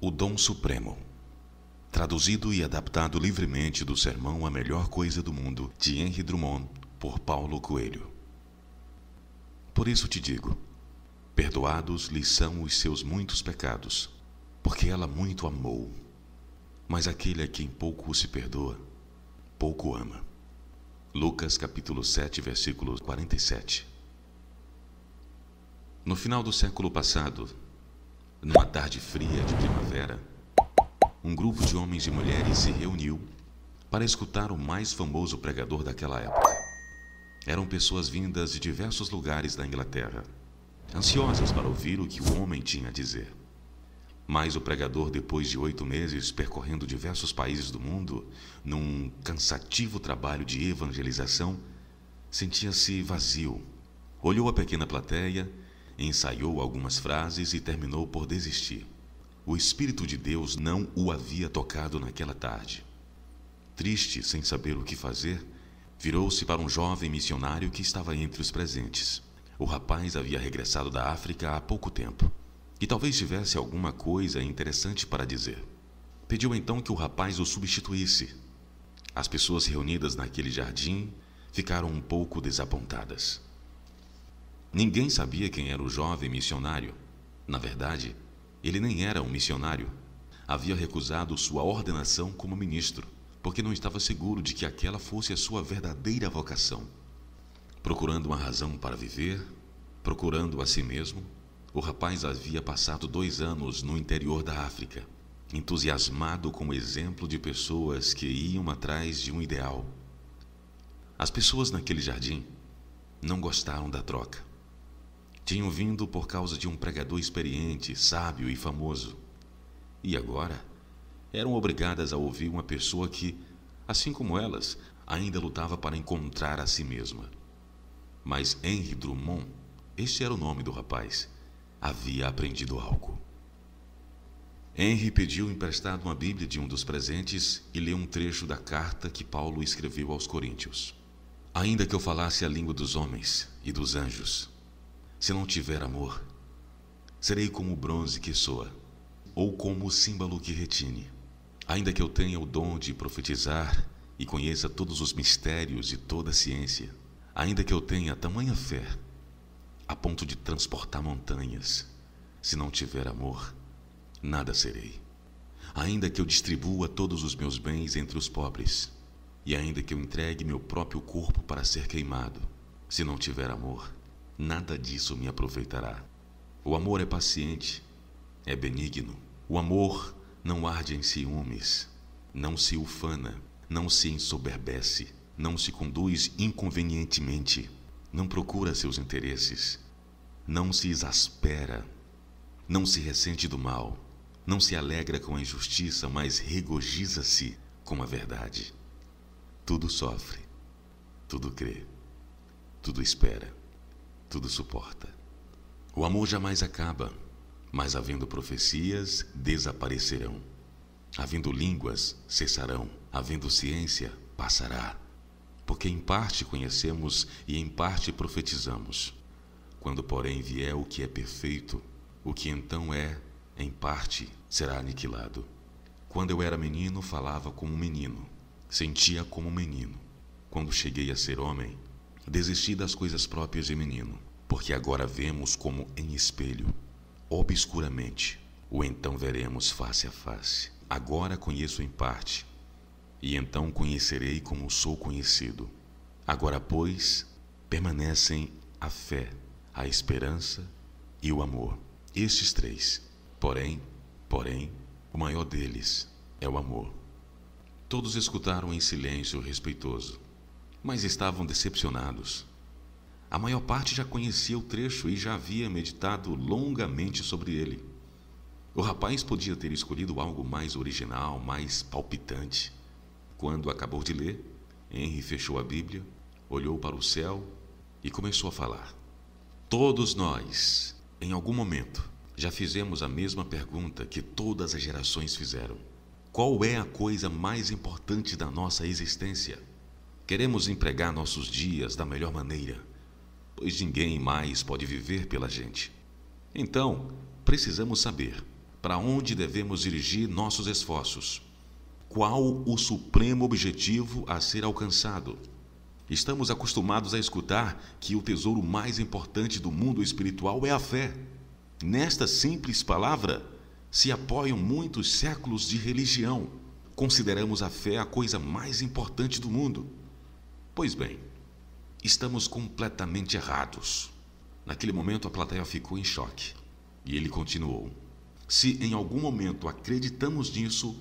O Dom Supremo. Traduzido e adaptado livremente do sermão A Melhor Coisa do Mundo, de Henry Drummond, por Paulo Coelho. Por isso te digo: perdoados lhe são os seus muitos pecados, porque ela muito amou. Mas aquele a quem pouco se perdoa, pouco ama. Lucas capítulo 7, versículo 47. No final do século passado, numa tarde fria de primavera, um grupo de homens e mulheres se reuniu para escutar o mais famoso pregador daquela época. Eram pessoas vindas de diversos lugares da Inglaterra, ansiosas para ouvir o que o homem tinha a dizer. Mas o pregador, depois de oito meses percorrendo diversos países do mundo, num cansativo trabalho de evangelização, sentia-se vazio. Olhou a pequena plateia Ensaiou algumas frases e terminou por desistir. O Espírito de Deus não o havia tocado naquela tarde. Triste, sem saber o que fazer, virou-se para um jovem missionário que estava entre os presentes. O rapaz havia regressado da África há pouco tempo e talvez tivesse alguma coisa interessante para dizer. Pediu então que o rapaz o substituísse. As pessoas reunidas naquele jardim ficaram um pouco desapontadas. Ninguém sabia quem era o jovem missionário. Na verdade, ele nem era um missionário. Havia recusado sua ordenação como ministro, porque não estava seguro de que aquela fosse a sua verdadeira vocação. Procurando uma razão para viver, procurando a si mesmo, o rapaz havia passado dois anos no interior da África, entusiasmado com o exemplo de pessoas que iam atrás de um ideal. As pessoas naquele jardim não gostaram da troca. Tinham vindo por causa de um pregador experiente, sábio e famoso. E agora eram obrigadas a ouvir uma pessoa que, assim como elas, ainda lutava para encontrar a si mesma. Mas Henry Drummond, este era o nome do rapaz, havia aprendido algo. Henry pediu emprestado uma Bíblia de um dos presentes e leu um trecho da carta que Paulo escreveu aos Coríntios. Ainda que eu falasse a língua dos homens e dos anjos, se não tiver amor, serei como o bronze que soa, ou como o símbolo que retine. Ainda que eu tenha o dom de profetizar e conheça todos os mistérios e toda a ciência, ainda que eu tenha tamanha fé, a ponto de transportar montanhas, se não tiver amor, nada serei. Ainda que eu distribua todos os meus bens entre os pobres, e ainda que eu entregue meu próprio corpo para ser queimado, se não tiver amor, nada disso me aproveitará. O amor é paciente, é benigno. O amor não arde em ciúmes, não se ufana, não se ensoberbece, não se conduz inconvenientemente, não procura seus interesses, não se exaspera, não se ressente do mal, não se alegra com a injustiça, mas regozija-se com a verdade. Tudo sofre, tudo crê, tudo espera tudo suporta. O amor jamais acaba, mas havendo profecias, desaparecerão. Havendo línguas, cessarão. Havendo ciência, passará. Porque em parte conhecemos e em parte profetizamos. Quando, porém, vier o que é perfeito, o que então é, em parte, será aniquilado. Quando eu era menino, falava como menino, sentia como menino. Quando cheguei a ser homem, Desisti das coisas próprias de menino, porque agora vemos como em espelho, obscuramente, ou então veremos face a face. Agora conheço em parte, e então conhecerei como sou conhecido. Agora, pois, permanecem a fé, a esperança e o amor. Estes três. Porém, porém, o maior deles é o amor. Todos escutaram em silêncio respeitoso mas estavam decepcionados. A maior parte já conhecia o trecho e já havia meditado longamente sobre ele. O rapaz podia ter escolhido algo mais original, mais palpitante. Quando acabou de ler, Henry fechou a Bíblia, olhou para o céu e começou a falar. Todos nós, em algum momento, já fizemos a mesma pergunta que todas as gerações fizeram: Qual é a coisa mais importante da nossa existência? Queremos empregar nossos dias da melhor maneira, pois ninguém mais pode viver pela gente. Então, precisamos saber para onde devemos dirigir nossos esforços. Qual o supremo objetivo a ser alcançado? Estamos acostumados a escutar que o tesouro mais importante do mundo espiritual é a fé. Nesta simples palavra se apoiam muitos séculos de religião. Consideramos a fé a coisa mais importante do mundo. Pois bem, estamos completamente errados. Naquele momento a plateia ficou em choque. E ele continuou: Se em algum momento acreditamos nisso,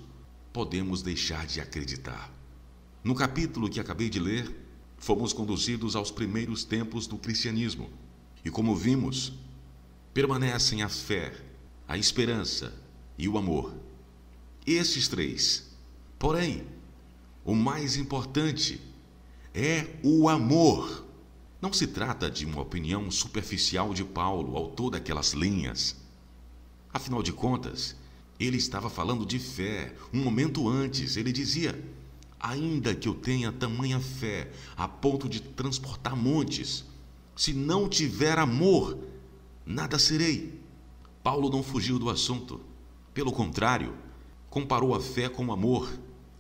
podemos deixar de acreditar. No capítulo que acabei de ler, fomos conduzidos aos primeiros tempos do cristianismo. E como vimos, permanecem a fé, a esperança e o amor. Esses três. Porém, o mais importante é o amor. Não se trata de uma opinião superficial de Paulo, autor daquelas linhas. Afinal de contas, ele estava falando de fé. Um momento antes, ele dizia: Ainda que eu tenha tamanha fé a ponto de transportar montes, se não tiver amor, nada serei. Paulo não fugiu do assunto. Pelo contrário, comparou a fé com o amor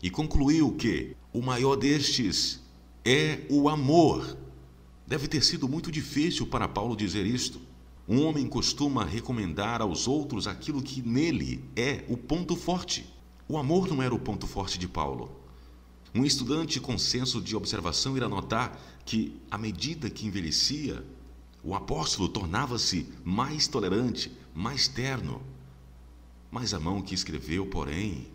e concluiu que o maior destes é o amor. Deve ter sido muito difícil para Paulo dizer isto. Um homem costuma recomendar aos outros aquilo que nele é o ponto forte. O amor não era o ponto forte de Paulo. Um estudante com senso de observação irá notar que, à medida que envelhecia, o apóstolo tornava-se mais tolerante, mais terno. Mas a mão que escreveu, porém,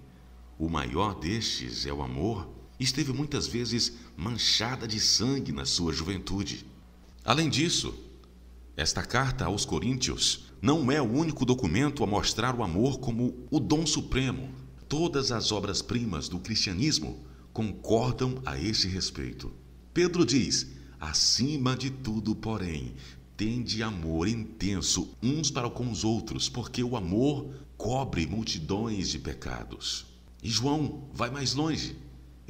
o maior destes é o amor esteve muitas vezes manchada de sangue na sua juventude. Além disso, esta carta aos Coríntios não é o único documento a mostrar o amor como o dom supremo. Todas as obras-primas do cristianismo concordam a este respeito. Pedro diz: acima de tudo, porém, tende amor intenso uns para com os outros, porque o amor cobre multidões de pecados. E João vai mais longe.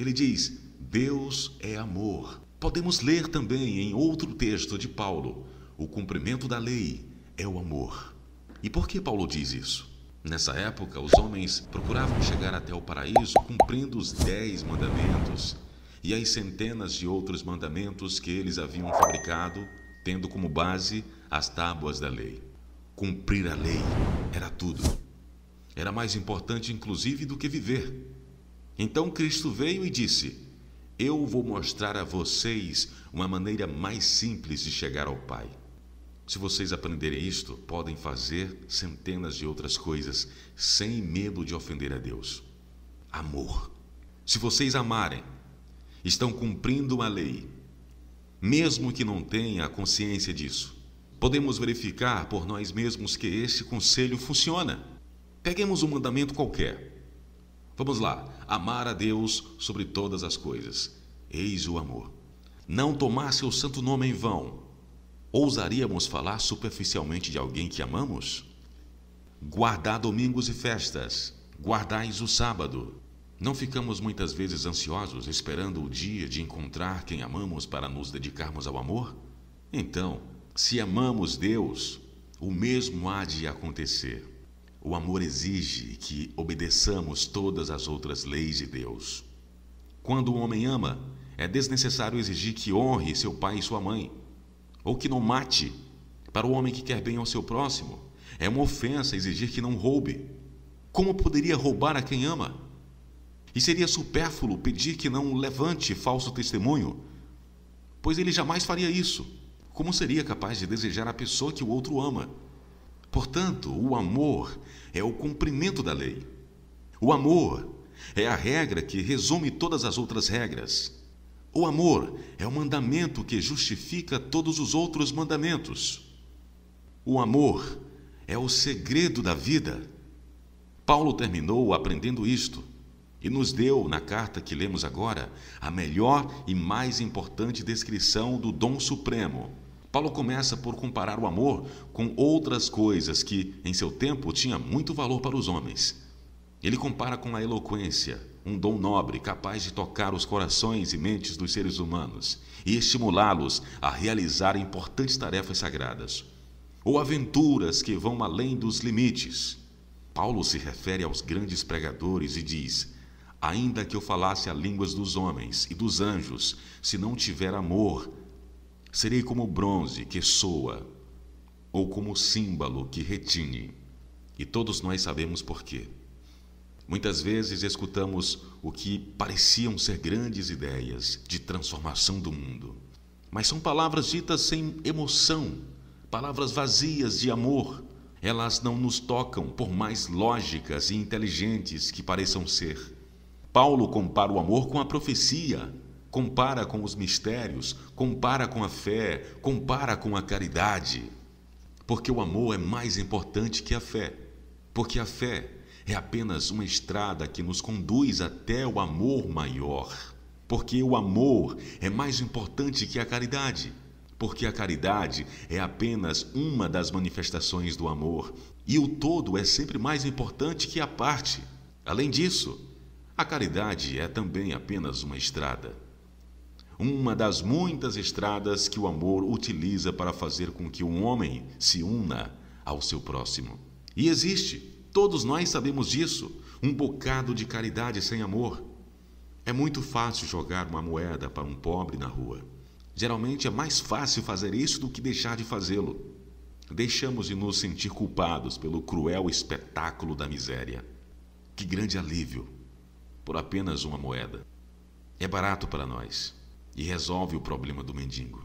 Ele diz: Deus é amor. Podemos ler também em outro texto de Paulo: o cumprimento da lei é o amor. E por que Paulo diz isso? Nessa época, os homens procuravam chegar até o paraíso cumprindo os dez mandamentos e as centenas de outros mandamentos que eles haviam fabricado, tendo como base as tábuas da lei. Cumprir a lei era tudo. Era mais importante, inclusive, do que viver. Então Cristo veio e disse: Eu vou mostrar a vocês uma maneira mais simples de chegar ao Pai. Se vocês aprenderem isto, podem fazer centenas de outras coisas sem medo de ofender a Deus. Amor. Se vocês amarem, estão cumprindo uma lei, mesmo que não tenha consciência disso. Podemos verificar por nós mesmos que esse conselho funciona. Peguemos um mandamento qualquer. Vamos lá. Amar a Deus sobre todas as coisas. Eis o amor. Não tomar seu santo nome em vão. Ousaríamos falar superficialmente de alguém que amamos? Guardar domingos e festas. Guardais o sábado. Não ficamos muitas vezes ansiosos esperando o dia de encontrar quem amamos para nos dedicarmos ao amor? Então, se amamos Deus, o mesmo há de acontecer. O amor exige que obedeçamos todas as outras leis de Deus. Quando o homem ama, é desnecessário exigir que honre seu pai e sua mãe, ou que não mate. Para o homem que quer bem ao seu próximo, é uma ofensa exigir que não roube. Como poderia roubar a quem ama? E seria supérfluo pedir que não levante falso testemunho, pois ele jamais faria isso. Como seria capaz de desejar a pessoa que o outro ama? Portanto, o amor é o cumprimento da lei. O amor é a regra que resume todas as outras regras. O amor é o mandamento que justifica todos os outros mandamentos. O amor é o segredo da vida. Paulo terminou aprendendo isto e nos deu, na carta que lemos agora, a melhor e mais importante descrição do dom supremo, Paulo começa por comparar o amor com outras coisas que, em seu tempo, tinha muito valor para os homens. Ele compara com a eloquência, um dom nobre capaz de tocar os corações e mentes dos seres humanos e estimulá-los a realizar importantes tarefas sagradas, ou aventuras que vão além dos limites. Paulo se refere aos grandes pregadores e diz: Ainda que eu falasse a línguas dos homens e dos anjos, se não tiver amor, Serei como bronze que soa, ou como símbolo que retine. E todos nós sabemos por quê. Muitas vezes escutamos o que pareciam ser grandes ideias de transformação do mundo, mas são palavras ditas sem emoção, palavras vazias de amor. Elas não nos tocam, por mais lógicas e inteligentes que pareçam ser. Paulo compara o amor com a profecia, compara com os mistérios, compara com a fé, compara com a caridade. Porque o amor é mais importante que a fé. Porque a fé é apenas uma estrada que nos conduz até o amor maior. Porque o amor é mais importante que a caridade. Porque a caridade é apenas uma das manifestações do amor e o todo é sempre mais importante que a parte. Além disso, a caridade é também apenas uma estrada uma das muitas estradas que o amor utiliza para fazer com que um homem se una ao seu próximo. E existe, todos nós sabemos disso, um bocado de caridade sem amor. É muito fácil jogar uma moeda para um pobre na rua. Geralmente é mais fácil fazer isso do que deixar de fazê-lo. Deixamos de nos sentir culpados pelo cruel espetáculo da miséria. Que grande alívio! Por apenas uma moeda. É barato para nós e resolve o problema do mendigo.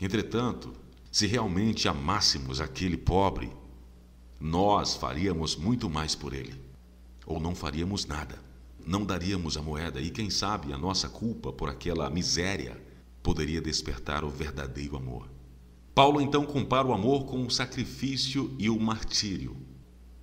Entretanto, se realmente amássemos aquele pobre, nós faríamos muito mais por ele, ou não faríamos nada. Não daríamos a moeda e quem sabe a nossa culpa por aquela miséria poderia despertar o verdadeiro amor. Paulo então compara o amor com o sacrifício e o martírio.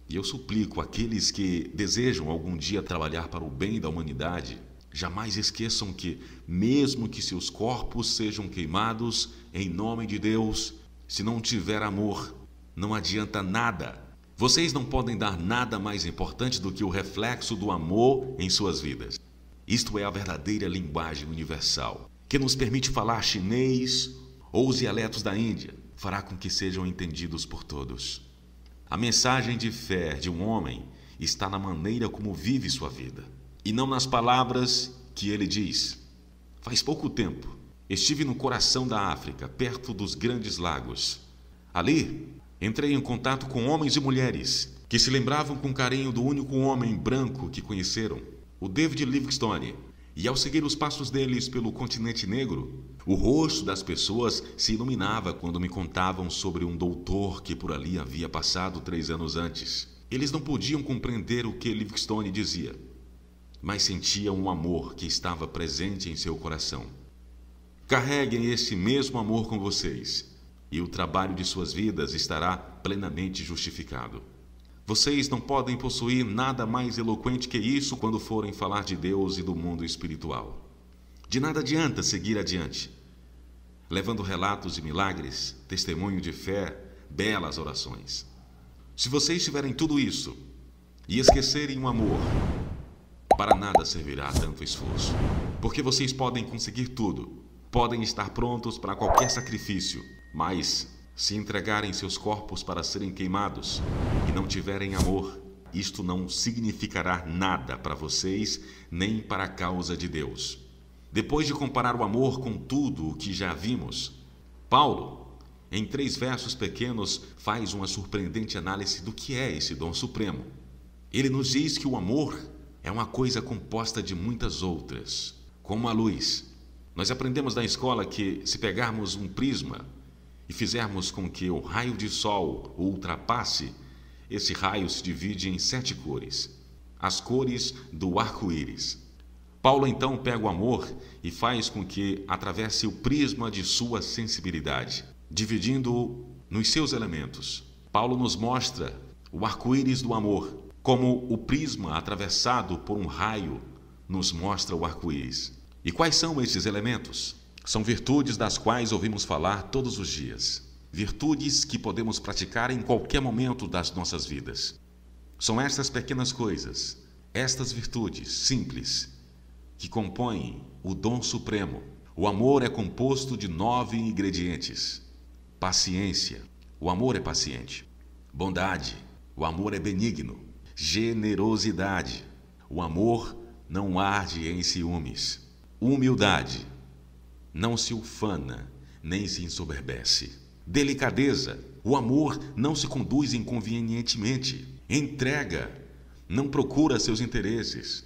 E eu suplico aqueles que desejam algum dia trabalhar para o bem da humanidade Jamais esqueçam que, mesmo que seus corpos sejam queimados, em nome de Deus, se não tiver amor, não adianta nada. Vocês não podem dar nada mais importante do que o reflexo do amor em suas vidas. Isto é a verdadeira linguagem universal, que nos permite falar chinês ou os dialetos da Índia, fará com que sejam entendidos por todos. A mensagem de fé de um homem está na maneira como vive sua vida e não nas palavras que ele diz. Faz pouco tempo, estive no coração da África, perto dos grandes lagos. Ali, entrei em contato com homens e mulheres que se lembravam com carinho do único homem branco que conheceram, o David Livingstone. E ao seguir os passos deles pelo continente negro, o rosto das pessoas se iluminava quando me contavam sobre um doutor que por ali havia passado três anos antes. Eles não podiam compreender o que Livingstone dizia, mas sentia um amor que estava presente em seu coração. Carreguem esse mesmo amor com vocês, e o trabalho de suas vidas estará plenamente justificado. Vocês não podem possuir nada mais eloquente que isso quando forem falar de Deus e do mundo espiritual. De nada adianta seguir adiante, levando relatos de milagres, testemunho de fé, belas orações. Se vocês tiverem tudo isso e esquecerem o amor, para nada servirá tanto esforço, porque vocês podem conseguir tudo, podem estar prontos para qualquer sacrifício, mas se entregarem seus corpos para serem queimados e não tiverem amor, isto não significará nada para vocês nem para a causa de Deus. Depois de comparar o amor com tudo o que já vimos, Paulo, em três versos pequenos, faz uma surpreendente análise do que é esse dom supremo. Ele nos diz que o amor é uma coisa composta de muitas outras, como a luz. Nós aprendemos na escola que se pegarmos um prisma e fizermos com que o raio de sol o ultrapasse, esse raio se divide em sete cores, as cores do arco-íris. Paulo então pega o amor e faz com que atravesse o prisma de sua sensibilidade, dividindo-o nos seus elementos. Paulo nos mostra o arco-íris do amor, como o prisma atravessado por um raio nos mostra o arco-íris. E quais são esses elementos? São virtudes das quais ouvimos falar todos os dias, virtudes que podemos praticar em qualquer momento das nossas vidas. São estas pequenas coisas, estas virtudes simples, que compõem o dom supremo. O amor é composto de nove ingredientes: paciência, o amor é paciente, bondade, o amor é benigno, generosidade. O amor não arde em ciúmes. Humildade não se ufana, nem se ensoberbece. Delicadeza. O amor não se conduz inconvenientemente. Entrega. Não procura seus interesses.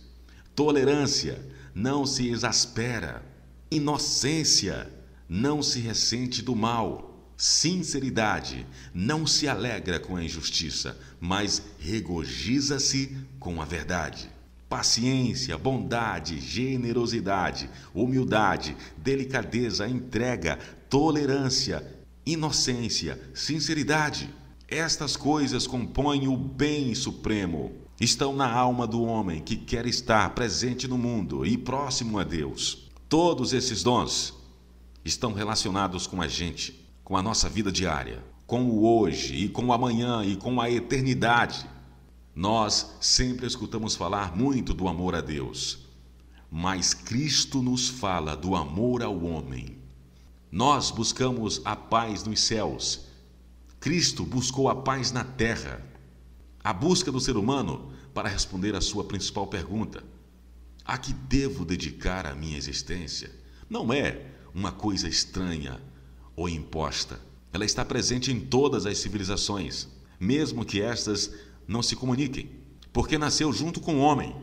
Tolerância. Não se exaspera. Inocência. Não se ressente do mal sinceridade, não se alegra com a injustiça, mas regozija-se com a verdade. Paciência, bondade, generosidade, humildade, delicadeza, entrega, tolerância, inocência, sinceridade. Estas coisas compõem o bem supremo. Estão na alma do homem que quer estar presente no mundo e próximo a Deus. Todos esses dons estão relacionados com a gente com a nossa vida diária, com o hoje e com o amanhã e com a eternidade. Nós sempre escutamos falar muito do amor a Deus, mas Cristo nos fala do amor ao homem. Nós buscamos a paz nos céus. Cristo buscou a paz na terra. A busca do ser humano para responder à sua principal pergunta: a que devo dedicar a minha existência? Não é uma coisa estranha, ou imposta. Ela está presente em todas as civilizações, mesmo que estas não se comuniquem, porque nasceu junto com o homem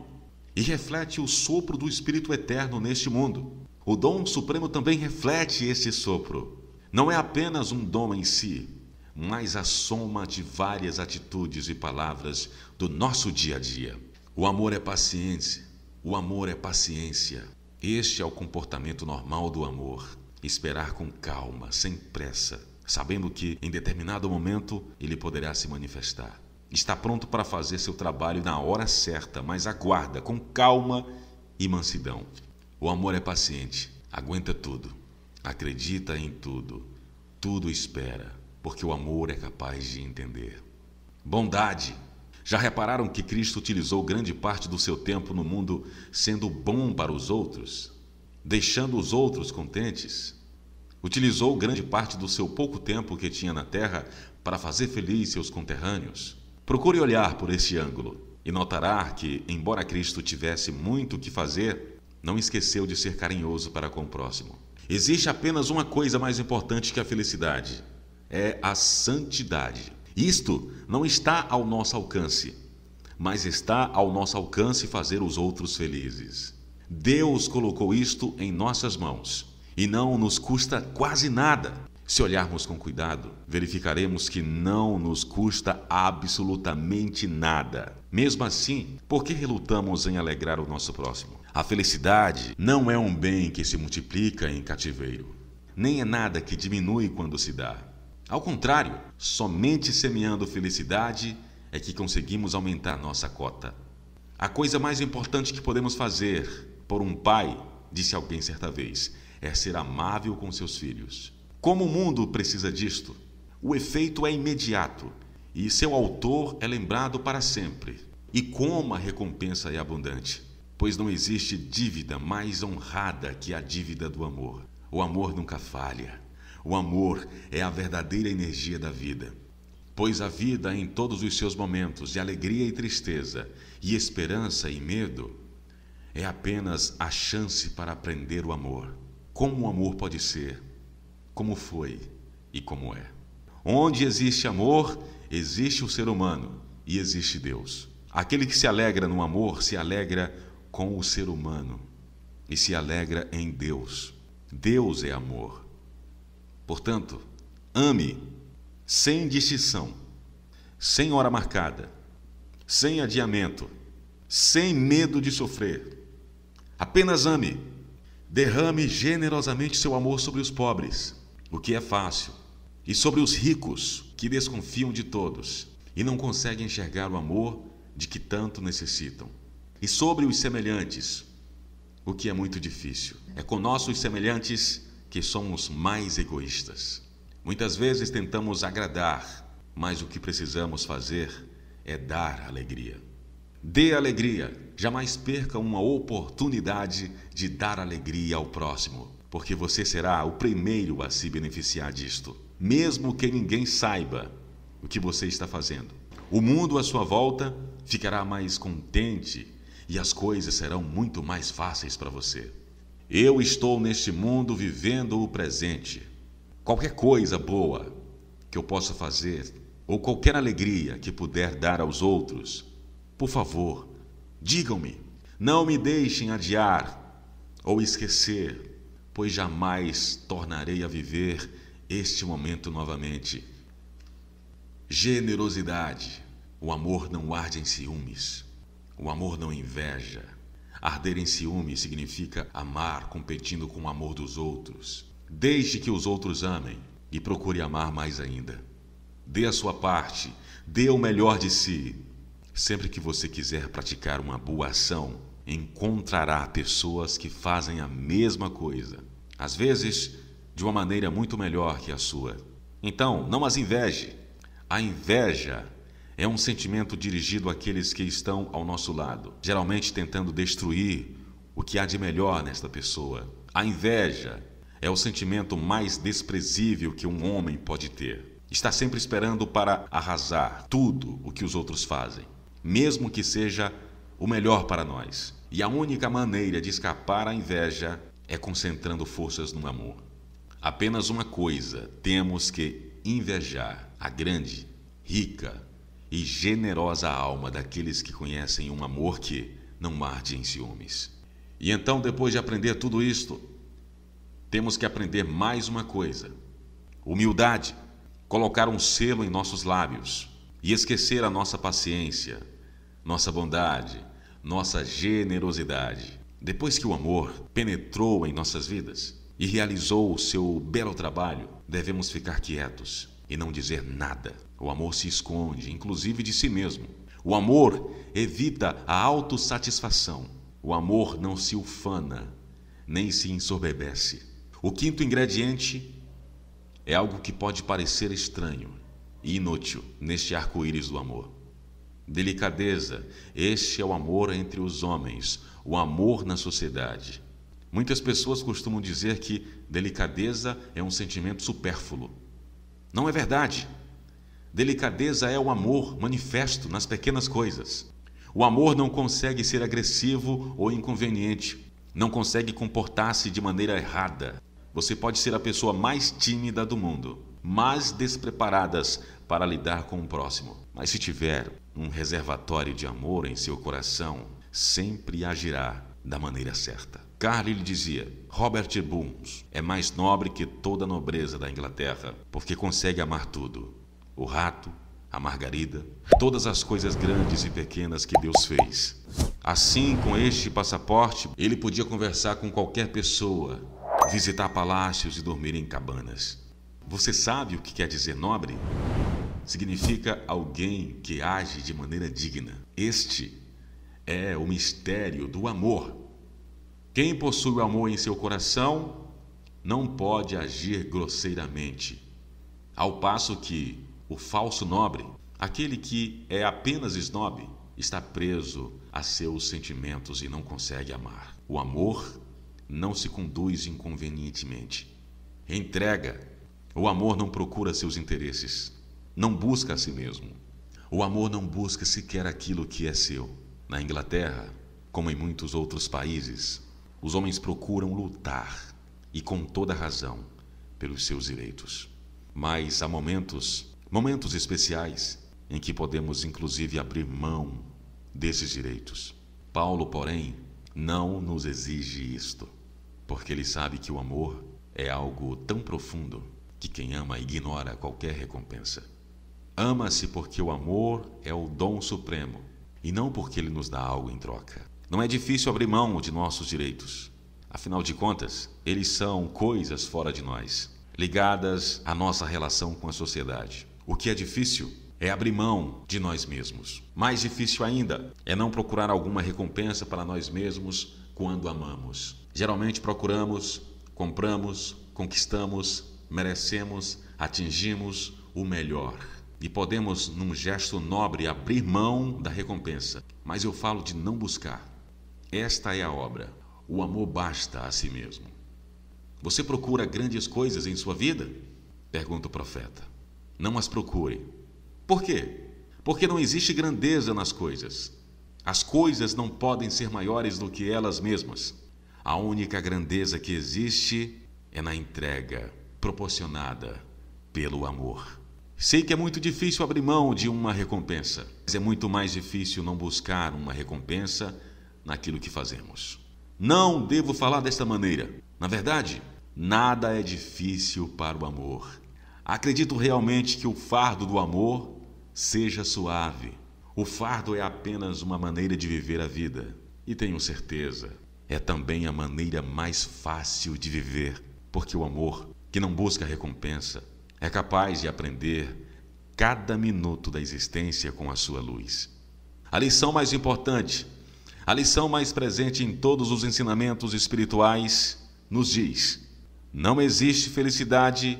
e reflete o sopro do Espírito Eterno neste mundo. O dom supremo também reflete esse sopro. Não é apenas um dom em si, mas a soma de várias atitudes e palavras do nosso dia a dia. O amor é paciente, o amor é paciência. Este é o comportamento normal do amor. Esperar com calma, sem pressa, sabendo que em determinado momento ele poderá se manifestar. Está pronto para fazer seu trabalho na hora certa, mas aguarda com calma e mansidão. O amor é paciente, aguenta tudo, acredita em tudo, tudo espera, porque o amor é capaz de entender. Bondade. Já repararam que Cristo utilizou grande parte do seu tempo no mundo sendo bom para os outros, deixando os outros contentes? Utilizou grande parte do seu pouco tempo que tinha na Terra para fazer feliz seus conterrâneos. Procure olhar por este ângulo e notará que, embora Cristo tivesse muito o que fazer, não esqueceu de ser carinhoso para com o próximo. Existe apenas uma coisa mais importante que a felicidade: é a santidade. Isto não está ao nosso alcance, mas está ao nosso alcance fazer os outros felizes. Deus colocou isto em nossas mãos e não nos custa quase nada. Se olharmos com cuidado, verificaremos que não nos custa absolutamente nada. Mesmo assim, por que relutamos em alegrar o nosso próximo? A felicidade não é um bem que se multiplica em cativeiro, nem é nada que diminui quando se dá. Ao contrário, somente semeando felicidade é que conseguimos aumentar nossa cota. A coisa mais importante que podemos fazer por um pai, disse alguém certa vez, é ser amável com seus filhos. Como o mundo precisa disto? O efeito é imediato e seu autor é lembrado para sempre. E como a recompensa é abundante, pois não existe dívida mais honrada que a dívida do amor. O amor nunca falha. O amor é a verdadeira energia da vida. Pois a vida, em todos os seus momentos de alegria e tristeza, e esperança e medo, é apenas a chance para aprender o amor como o amor pode ser, como foi e como é. Onde existe amor, existe o ser humano e existe Deus. Aquele que se alegra no amor se alegra com o ser humano e se alegra em Deus. Deus é amor. Portanto, ame sem distinção, sem hora marcada, sem adiamento, sem medo de sofrer. Apenas ame Derrame generosamente seu amor sobre os pobres, o que é fácil, e sobre os ricos, que desconfiam de todos e não conseguem enxergar o amor de que tanto necessitam, e sobre os semelhantes, o que é muito difícil. É com nossos semelhantes que somos mais egoístas. Muitas vezes tentamos agradar, mas o que precisamos fazer é dar alegria. Dê alegria jamais perca uma oportunidade de dar alegria ao próximo, porque você será o primeiro a se beneficiar disto, mesmo que ninguém saiba o que você está fazendo. O mundo à sua volta ficará mais contente e as coisas serão muito mais fáceis para você. Eu estou neste mundo vivendo o presente. Qualquer coisa boa que eu possa fazer ou qualquer alegria que puder dar aos outros, por favor, Digam-me, não me deixem adiar ou esquecer, pois jamais tornarei a viver este momento novamente. Generosidade. O amor não arde em ciúmes. O amor não inveja. Arder em ciúmes significa amar competindo com o amor dos outros. Deixe que os outros amem e procure amar mais ainda. Dê a sua parte, dê o melhor de si, Sempre que você quiser praticar uma boa ação, encontrará pessoas que fazem a mesma coisa, às vezes de uma maneira muito melhor que a sua. Então, não as inveje. A inveja é um sentimento dirigido àqueles que estão ao nosso lado, geralmente tentando destruir o que há de melhor nesta pessoa. A inveja é o sentimento mais desprezível que um homem pode ter. Está sempre esperando para arrasar tudo o que os outros fazem mesmo que seja o melhor para nós. E a única maneira de escapar à inveja é concentrando forças no amor. Apenas uma coisa temos que invejar: a grande, rica e generosa alma daqueles que conhecem um amor que não arde em ciúmes. E então, depois de aprender tudo isto, temos que aprender mais uma coisa: humildade, colocar um selo em nossos lábios e esquecer a nossa paciência, nossa bondade, nossa generosidade. Depois que o amor penetrou em nossas vidas e realizou o seu belo trabalho, devemos ficar quietos e não dizer nada. O amor se esconde, inclusive de si mesmo. O amor evita a autossatisfação. O amor não se ufana, nem se ensoberbece. O quinto ingrediente é algo que pode parecer estranho, inútil neste arco-íris do amor. Delicadeza, este é o amor entre os homens, o amor na sociedade. Muitas pessoas costumam dizer que delicadeza é um sentimento supérfluo. Não é verdade. Delicadeza é o amor manifesto nas pequenas coisas. O amor não consegue ser agressivo ou inconveniente, não consegue comportar-se de maneira errada. Você pode ser a pessoa mais tímida do mundo, mais despreparadas para lidar com o próximo. Mas se tiver um reservatório de amor em seu coração, sempre agirá da maneira certa. Carly lhe dizia: Robert Burns é mais nobre que toda a nobreza da Inglaterra, porque consegue amar tudo: o rato, a margarida, todas as coisas grandes e pequenas que Deus fez. Assim, com este passaporte, ele podia conversar com qualquer pessoa, visitar palácios e dormir em cabanas. Você sabe o que quer dizer nobre? Significa alguém que age de maneira digna. Este é o mistério do amor. Quem possui o amor em seu coração não pode agir grosseiramente, ao passo que o falso nobre, aquele que é apenas snob, está preso a seus sentimentos e não consegue amar. O amor não se conduz inconvenientemente. Entrega o amor não procura seus interesses, não busca a si mesmo. O amor não busca sequer aquilo que é seu. Na Inglaterra, como em muitos outros países, os homens procuram lutar, e com toda razão, pelos seus direitos. Mas há momentos, momentos especiais, em que podemos inclusive abrir mão desses direitos. Paulo, porém, não nos exige isto, porque ele sabe que o amor é algo tão profundo que quem ama ignora qualquer recompensa. Ama-se porque o amor é o dom supremo e não porque ele nos dá algo em troca. Não é difícil abrir mão de nossos direitos. Afinal de contas, eles são coisas fora de nós, ligadas à nossa relação com a sociedade. O que é difícil é abrir mão de nós mesmos. Mais difícil ainda é não procurar alguma recompensa para nós mesmos quando amamos. Geralmente procuramos, compramos, conquistamos, merecemos, atingimos o melhor e podemos, num gesto nobre, abrir mão da recompensa. Mas eu falo de não buscar. Esta é a obra. O amor basta a si mesmo. Você procura grandes coisas em sua vida? Pergunta o profeta. Não as procure. Por quê? Porque não existe grandeza nas coisas. As coisas não podem ser maiores do que elas mesmas. A única grandeza que existe é na entrega proporcionada pelo amor. Sei que é muito difícil abrir mão de uma recompensa, mas é muito mais difícil não buscar uma recompensa naquilo que fazemos. Não devo falar desta maneira. Na verdade, nada é difícil para o amor. Acredito realmente que o fardo do amor seja suave. O fardo é apenas uma maneira de viver a vida. E tenho certeza, é também a maneira mais fácil de viver, porque o amor que não busca recompensa, é capaz de aprender cada minuto da existência com a sua luz. A lição mais importante, a lição mais presente em todos os ensinamentos espirituais, nos diz: não existe felicidade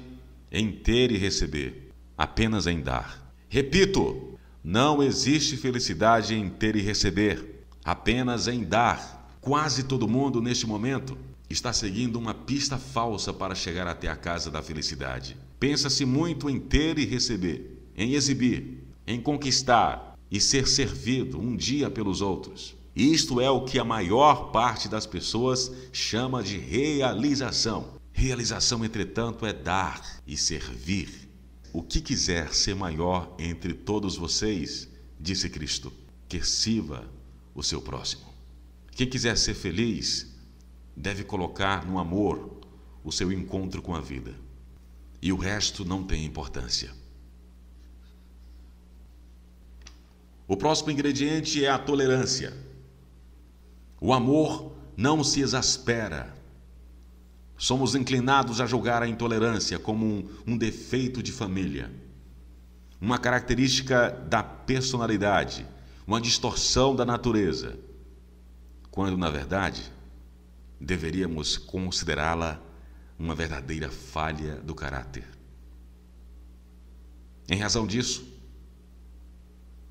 em ter e receber, apenas em dar. Repito, não existe felicidade em ter e receber, apenas em dar. Quase todo mundo neste momento está seguindo uma pista falsa para chegar até a casa da felicidade. Pensa-se muito em ter e receber, em exibir, em conquistar e ser servido um dia pelos outros. Isto é o que a maior parte das pessoas chama de realização. Realização, entretanto, é dar e servir. O que quiser ser maior entre todos vocês, disse Cristo, que sirva o seu próximo. Quem quiser ser feliz, deve colocar no amor o seu encontro com a vida. E o resto não tem importância. O próximo ingrediente é a tolerância. O amor não se exaspera. Somos inclinados a julgar a intolerância como um, um defeito de família, uma característica da personalidade, uma distorção da natureza, quando na verdade deveríamos considerá-la uma verdadeira falha do caráter. Em razão disso,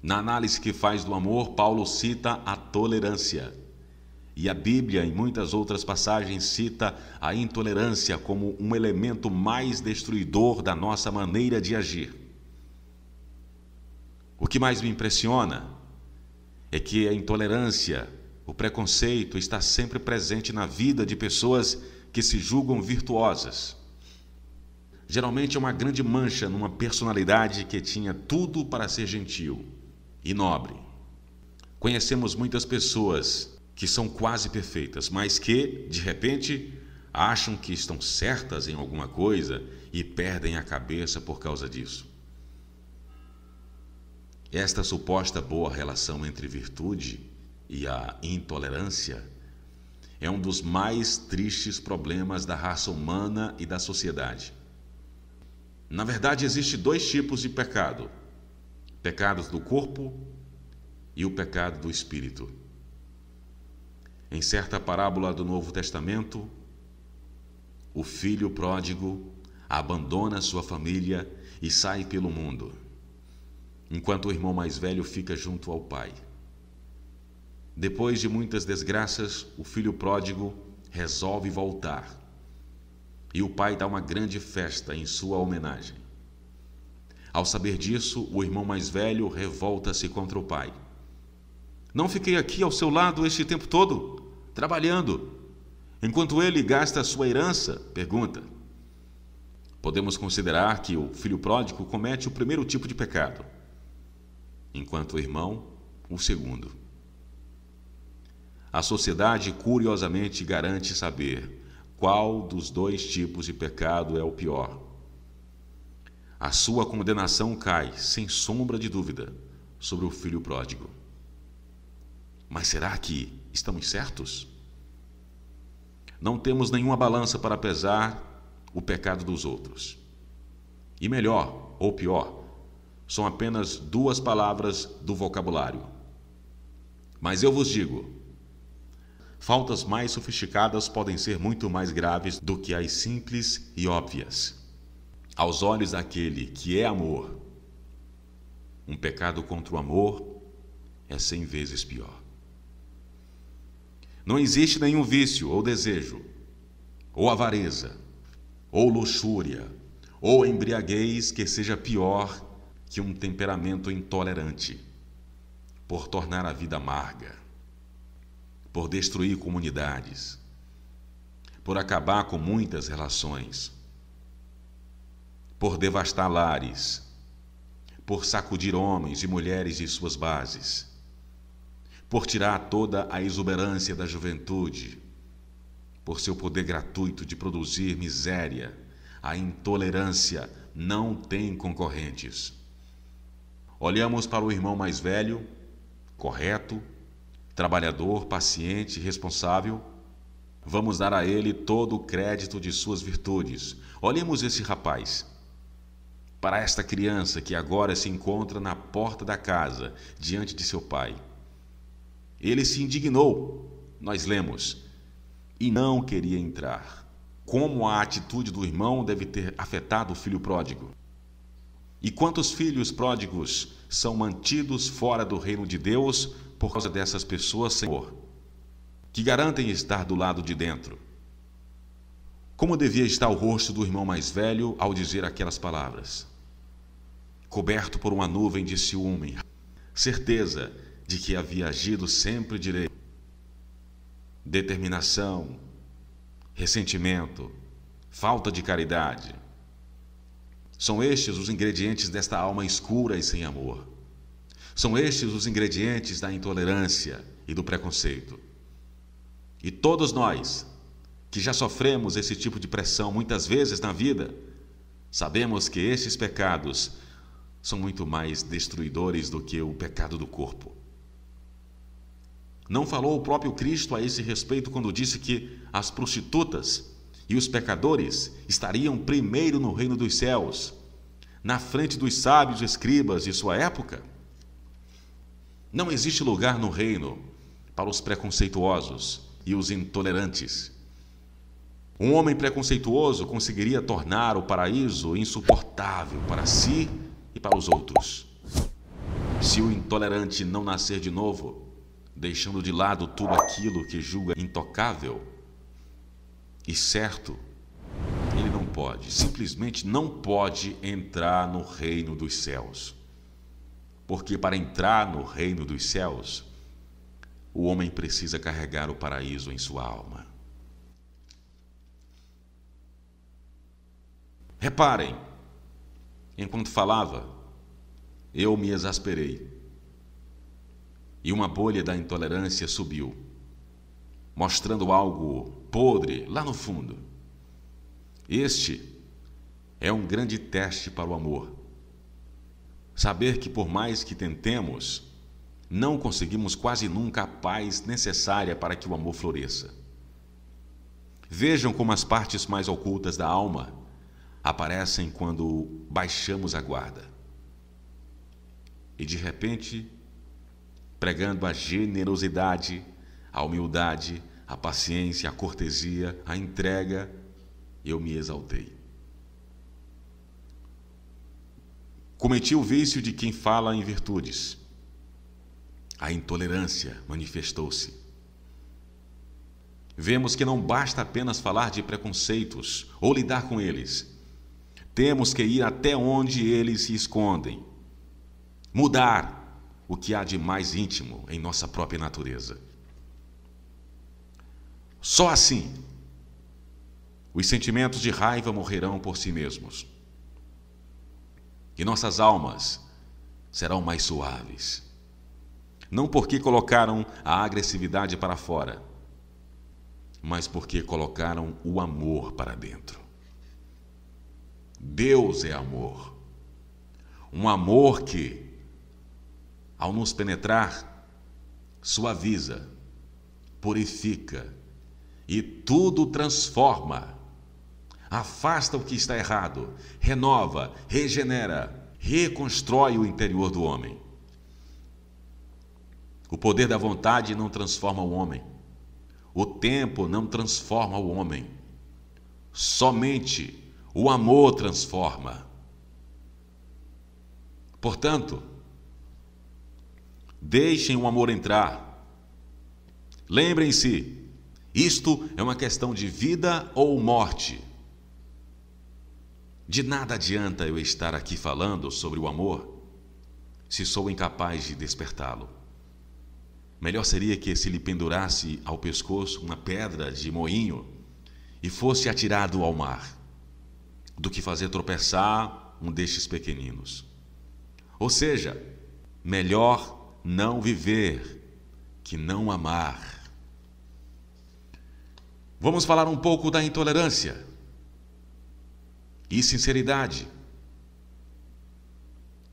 na análise que faz do amor, Paulo cita a tolerância. E a Bíblia, em muitas outras passagens, cita a intolerância como um elemento mais destruidor da nossa maneira de agir. O que mais me impressiona é que a intolerância o preconceito está sempre presente na vida de pessoas que se julgam virtuosas. Geralmente é uma grande mancha numa personalidade que tinha tudo para ser gentil e nobre. Conhecemos muitas pessoas que são quase perfeitas, mas que, de repente, acham que estão certas em alguma coisa e perdem a cabeça por causa disso. Esta suposta boa relação entre virtude e a intolerância é um dos mais tristes problemas da raça humana e da sociedade. Na verdade, existe dois tipos de pecado: pecados do corpo e o pecado do espírito. Em certa parábola do Novo Testamento, o filho pródigo abandona sua família e sai pelo mundo, enquanto o irmão mais velho fica junto ao pai. Depois de muitas desgraças, o filho pródigo resolve voltar. E o pai dá uma grande festa em sua homenagem. Ao saber disso, o irmão mais velho revolta-se contra o pai. Não fiquei aqui ao seu lado este tempo todo, trabalhando, enquanto ele gasta sua herança? Pergunta. Podemos considerar que o filho pródigo comete o primeiro tipo de pecado, enquanto o irmão, o segundo. A sociedade curiosamente garante saber qual dos dois tipos de pecado é o pior. A sua condenação cai, sem sombra de dúvida, sobre o filho pródigo. Mas será que estamos certos? Não temos nenhuma balança para pesar o pecado dos outros. E melhor ou pior, são apenas duas palavras do vocabulário. Mas eu vos digo: Faltas mais sofisticadas podem ser muito mais graves do que as simples e óbvias. Aos olhos daquele que é amor, um pecado contra o amor é cem vezes pior. Não existe nenhum vício ou desejo, ou avareza, ou luxúria, ou embriaguez que seja pior que um temperamento intolerante, por tornar a vida amarga por destruir comunidades, por acabar com muitas relações, por devastar lares, por sacudir homens e mulheres de suas bases, por tirar toda a exuberância da juventude, por seu poder gratuito de produzir miséria, a intolerância não tem concorrentes. Olhamos para o irmão mais velho, correto, trabalhador, paciente, responsável. Vamos dar a ele todo o crédito de suas virtudes. Olhemos esse rapaz. Para esta criança que agora se encontra na porta da casa, diante de seu pai. Ele se indignou, nós lemos, e não queria entrar. Como a atitude do irmão deve ter afetado o filho pródigo? E quantos filhos pródigos são mantidos fora do reino de Deus por causa dessas pessoas, Senhor, que garantem estar do lado de dentro. Como devia estar o rosto do irmão mais velho ao dizer aquelas palavras? Coberto por uma nuvem de ciúme, certeza de que havia agido sempre direito. Determinação, ressentimento, falta de caridade. São estes os ingredientes desta alma escura e sem amor. São estes os ingredientes da intolerância e do preconceito. E todos nós, que já sofremos esse tipo de pressão muitas vezes na vida, sabemos que estes pecados são muito mais destruidores do que o pecado do corpo. Não falou o próprio Cristo a esse respeito quando disse que as prostitutas e os pecadores estariam primeiro no reino dos céus, na frente dos sábios escribas de sua época? Não existe lugar no reino para os preconceituosos e os intolerantes. Um homem preconceituoso conseguiria tornar o paraíso insuportável para si e para os outros. Se o intolerante não nascer de novo, deixando de lado tudo aquilo que julga intocável e certo, ele não pode, simplesmente não pode entrar no reino dos céus. Porque para entrar no reino dos céus, o homem precisa carregar o paraíso em sua alma. Reparem, enquanto falava, eu me exasperei e uma bolha da intolerância subiu, mostrando algo podre lá no fundo. Este é um grande teste para o amor. Saber que, por mais que tentemos, não conseguimos quase nunca a paz necessária para que o amor floresça. Vejam como as partes mais ocultas da alma aparecem quando baixamos a guarda. E de repente, pregando a generosidade, a humildade, a paciência, a cortesia, a entrega, eu me exaltei. Cometi o vício de quem fala em virtudes. A intolerância manifestou-se. Vemos que não basta apenas falar de preconceitos ou lidar com eles. Temos que ir até onde eles se escondem. Mudar o que há de mais íntimo em nossa própria natureza. Só assim, os sentimentos de raiva morrerão por si mesmos que nossas almas serão mais suaves. Não porque colocaram a agressividade para fora, mas porque colocaram o amor para dentro. Deus é amor. Um amor que, ao nos penetrar, suaviza, purifica e tudo transforma afasta o que está errado, renova, regenera, reconstrói o interior do homem. O poder da vontade não transforma o homem. O tempo não transforma o homem. Somente o amor transforma. Portanto, deixem o amor entrar. Lembrem-se, isto é uma questão de vida ou morte. De nada adianta eu estar aqui falando sobre o amor se sou incapaz de despertá-lo. Melhor seria que se lhe pendurasse ao pescoço uma pedra de moinho e fosse atirado ao mar, do que fazer tropeçar um destes pequeninos. Ou seja, melhor não viver que não amar. Vamos falar um pouco da intolerância e sinceridade.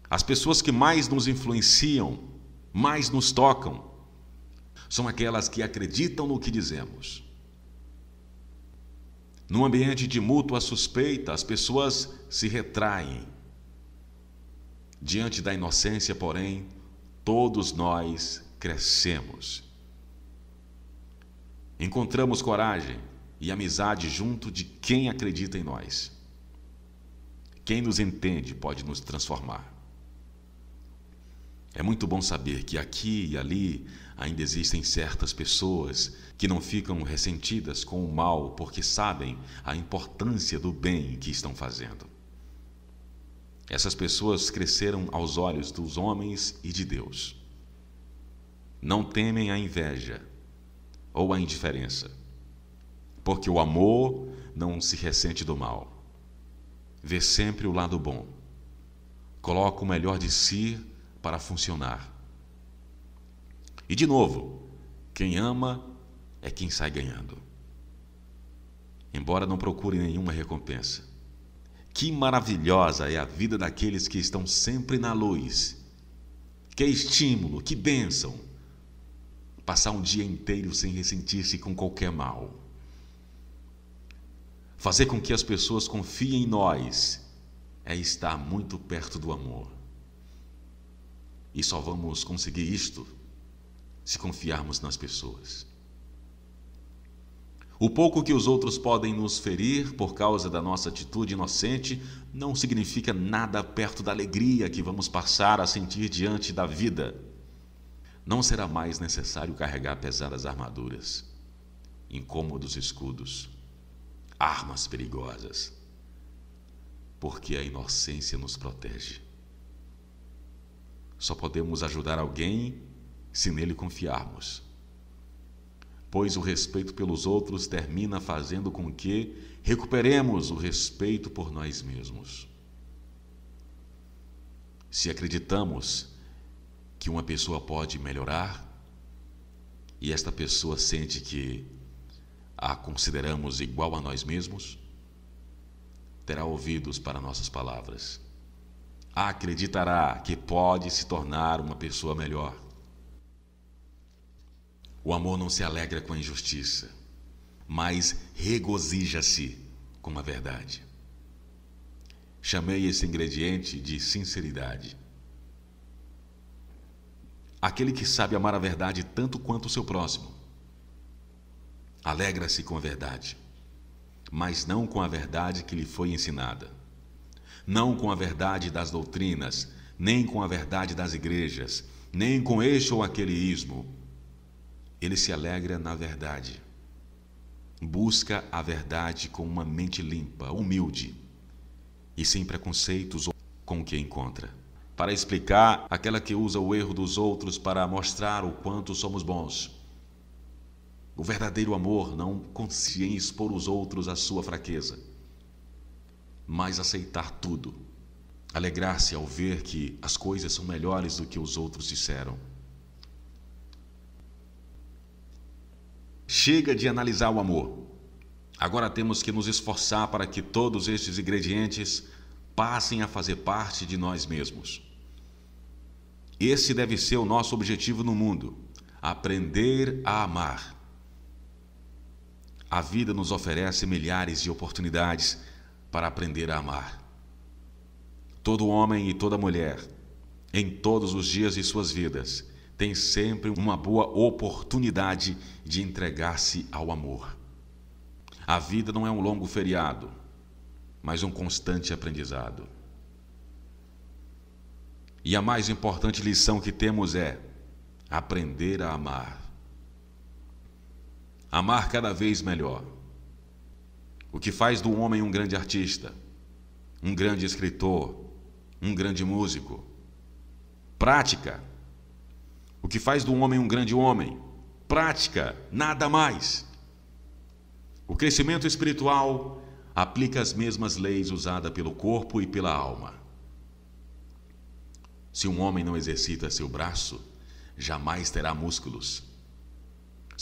As pessoas que mais nos influenciam, mais nos tocam, são aquelas que acreditam no que dizemos. Num ambiente de mútua suspeita, as pessoas se retraem. Diante da inocência, porém, todos nós crescemos. Encontramos coragem e amizade junto de quem acredita em nós. Quem nos entende pode nos transformar. É muito bom saber que aqui e ali ainda existem certas pessoas que não ficam ressentidas com o mal porque sabem a importância do bem que estão fazendo. Essas pessoas cresceram aos olhos dos homens e de Deus. Não temem a inveja ou a indiferença, porque o amor não se ressente do mal vê sempre o lado bom. Coloca o melhor de si para funcionar. E de novo, quem ama é quem sai ganhando. Embora não procure nenhuma recompensa. Que maravilhosa é a vida daqueles que estão sempre na luz. Que estímulo, que bênção. Passar um dia inteiro sem ressentir-se com qualquer mal. Fazer com que as pessoas confiem em nós é estar muito perto do amor. E só vamos conseguir isto se confiarmos nas pessoas. O pouco que os outros podem nos ferir por causa da nossa atitude inocente não significa nada perto da alegria que vamos passar a sentir diante da vida. Não será mais necessário carregar pesadas armaduras, incômodos escudos armas perigosas, porque a inocência nos protege. Só podemos ajudar alguém se nele confiarmos, pois o respeito pelos outros termina fazendo com que recuperemos o respeito por nós mesmos. Se acreditamos que uma pessoa pode melhorar e esta pessoa sente que a consideramos igual a nós mesmos? Terá ouvidos para nossas palavras. Acreditará que pode se tornar uma pessoa melhor. O amor não se alegra com a injustiça, mas regozija-se com a verdade. Chamei esse ingrediente de sinceridade. Aquele que sabe amar a verdade tanto quanto o seu próximo Alegra-se com a verdade, mas não com a verdade que lhe foi ensinada. Não com a verdade das doutrinas, nem com a verdade das igrejas, nem com este ou aquele ismo. Ele se alegra na verdade. Busca a verdade com uma mente limpa, humilde e sem preconceitos com o que encontra. Para explicar aquela que usa o erro dos outros para mostrar o quanto somos bons o verdadeiro amor não consiste em expor os outros à sua fraqueza, mas aceitar tudo. Alegrar-se ao ver que as coisas são melhores do que os outros disseram. Chega de analisar o amor. Agora temos que nos esforçar para que todos estes ingredientes passem a fazer parte de nós mesmos. Esse deve ser o nosso objetivo no mundo: aprender a amar. A vida nos oferece milhares de oportunidades para aprender a amar. Todo homem e toda mulher, em todos os dias de suas vidas, tem sempre uma boa oportunidade de entregar-se ao amor. A vida não é um longo feriado, mas um constante aprendizado. E a mais importante lição que temos é aprender a amar amar cada vez melhor. O que faz do homem um grande artista, um grande escritor, um grande músico. Prática. O que faz do homem um grande homem? Prática, nada mais. O crescimento espiritual aplica as mesmas leis usadas pelo corpo e pela alma. Se um homem não exercita seu braço, jamais terá músculos.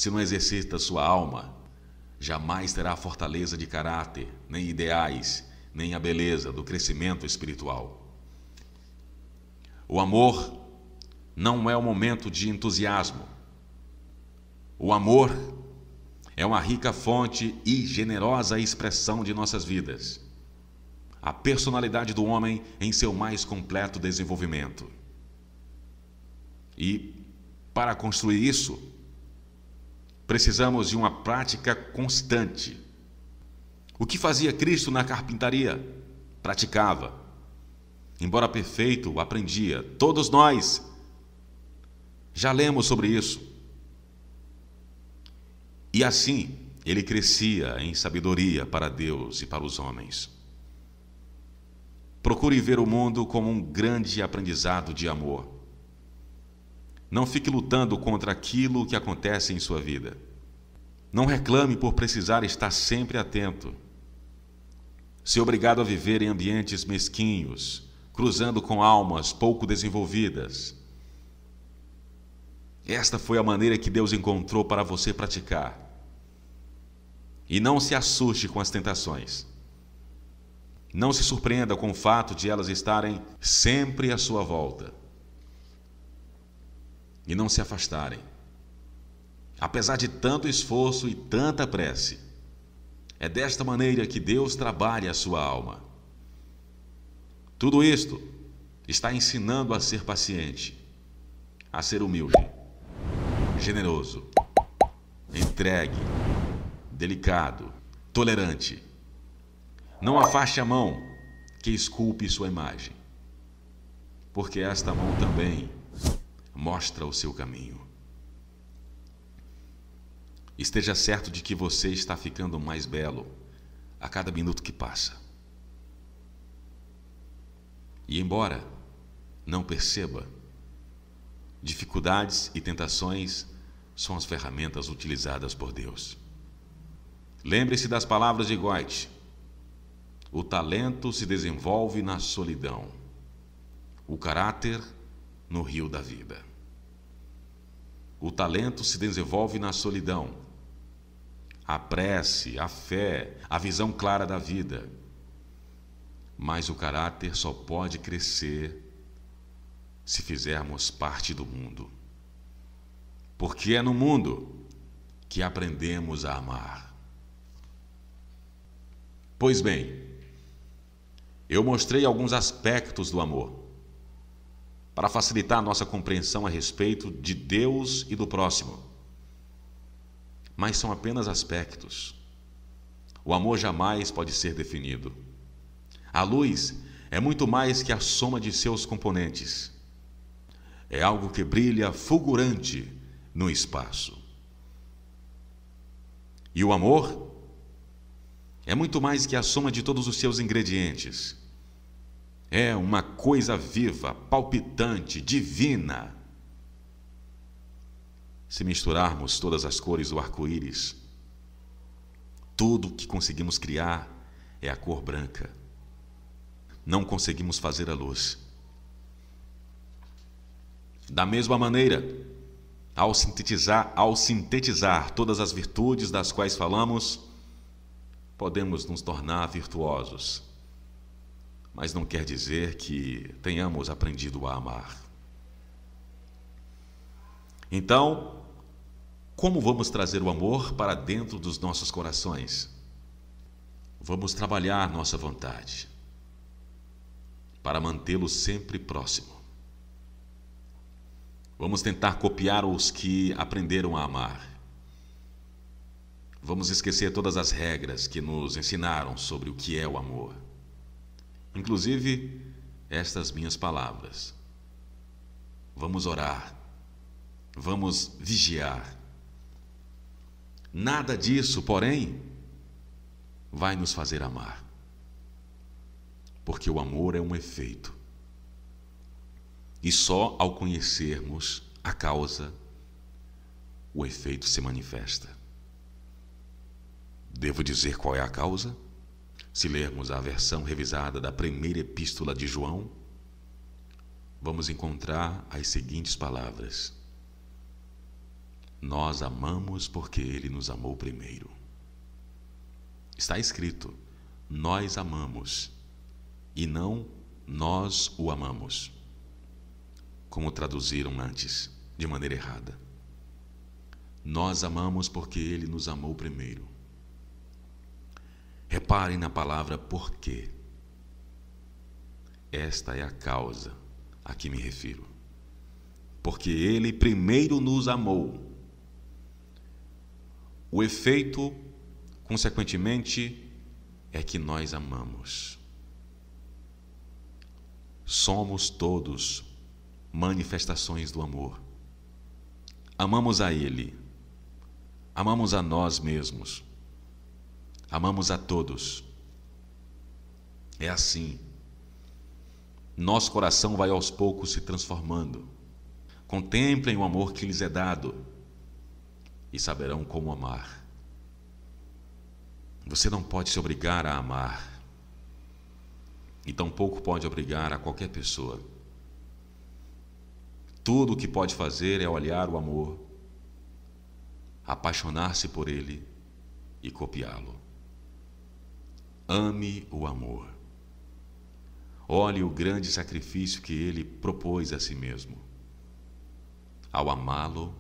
Se não exercita sua alma, jamais terá a fortaleza de caráter, nem ideais, nem a beleza do crescimento espiritual. O amor não é um momento de entusiasmo. O amor é uma rica fonte e generosa expressão de nossas vidas. A personalidade do homem em seu mais completo desenvolvimento. E, para construir isso, Precisamos de uma prática constante. O que fazia Cristo na carpintaria? Praticava. Embora perfeito, aprendia. Todos nós já lemos sobre isso. E assim ele crescia em sabedoria para Deus e para os homens. Procure ver o mundo como um grande aprendizado de amor. Não fique lutando contra aquilo que acontece em sua vida. Não reclame por precisar estar sempre atento. Se obrigado a viver em ambientes mesquinhos, cruzando com almas pouco desenvolvidas. Esta foi a maneira que Deus encontrou para você praticar. E não se assuste com as tentações. Não se surpreenda com o fato de elas estarem sempre à sua volta e não se afastarem. Apesar de tanto esforço e tanta prece, é desta maneira que Deus trabalha a sua alma. Tudo isto está ensinando a ser paciente, a ser humilde, generoso, entregue, delicado, tolerante. Não afaste a mão que esculpe sua imagem, porque esta mão também mostra o seu caminho. Esteja certo de que você está ficando mais belo a cada minuto que passa. E embora não perceba, dificuldades e tentações são as ferramentas utilizadas por Deus. Lembre-se das palavras de Goethe: o talento se desenvolve na solidão, o caráter no rio da vida. O talento se desenvolve na solidão. A prece, a fé, a visão clara da vida. Mas o caráter só pode crescer se fizermos parte do mundo. Porque é no mundo que aprendemos a amar. Pois bem, eu mostrei alguns aspectos do amor para facilitar a nossa compreensão a respeito de Deus e do próximo. Mas são apenas aspectos. O amor jamais pode ser definido. A luz é muito mais que a soma de seus componentes. É algo que brilha fulgurante no espaço. E o amor é muito mais que a soma de todos os seus ingredientes. É uma coisa viva, palpitante, divina. Se misturarmos todas as cores do arco-íris, tudo que conseguimos criar é a cor branca. Não conseguimos fazer a luz. Da mesma maneira, ao sintetizar, ao sintetizar todas as virtudes das quais falamos, podemos nos tornar virtuosos mas não quer dizer que tenhamos aprendido a amar. Então, como vamos trazer o amor para dentro dos nossos corações? Vamos trabalhar nossa vontade para mantê-lo sempre próximo. Vamos tentar copiar os que aprenderam a amar. Vamos esquecer todas as regras que nos ensinaram sobre o que é o amor inclusive estas minhas palavras. Vamos orar, vamos vigiar. Nada disso, porém, vai nos fazer amar, porque o amor é um efeito. E só ao conhecermos a causa, o efeito se manifesta. Devo dizer qual é a causa? Se lermos a versão revisada da primeira epístola de João, vamos encontrar as seguintes palavras: Nós amamos porque ele nos amou primeiro. Está escrito: Nós amamos e não nós o amamos. Como traduziram antes, de maneira errada. Nós amamos porque ele nos amou primeiro. Reparem na palavra porquê. Esta é a causa a que me refiro. Porque ele primeiro nos amou. O efeito, consequentemente, é que nós amamos. Somos todos manifestações do amor. Amamos a Ele, amamos a nós mesmos amamos a todos. É assim. Nosso coração vai aos poucos se transformando. Contemplem o amor que lhes é dado e saberão como amar. Você não pode se obrigar a amar, e tampouco pode obrigar a qualquer pessoa. Tudo o que pode fazer é olhar o amor, apaixonar-se por ele e copiá-lo. Ame o amor. Olhe o grande sacrifício que ele propôs a si mesmo. Ao amá-lo,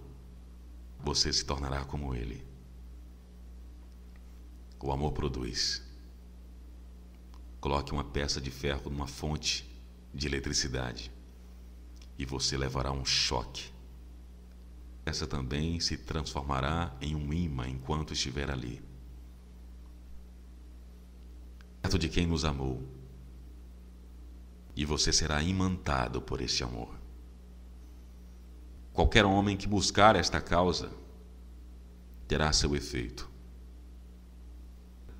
você se tornará como ele. O amor produz. Coloque uma peça de ferro numa fonte de eletricidade e você levará um choque. Essa também se transformará em um imã enquanto estiver ali perto de quem nos amou. E você será imantado por esse amor. Qualquer homem que buscar esta causa terá seu efeito.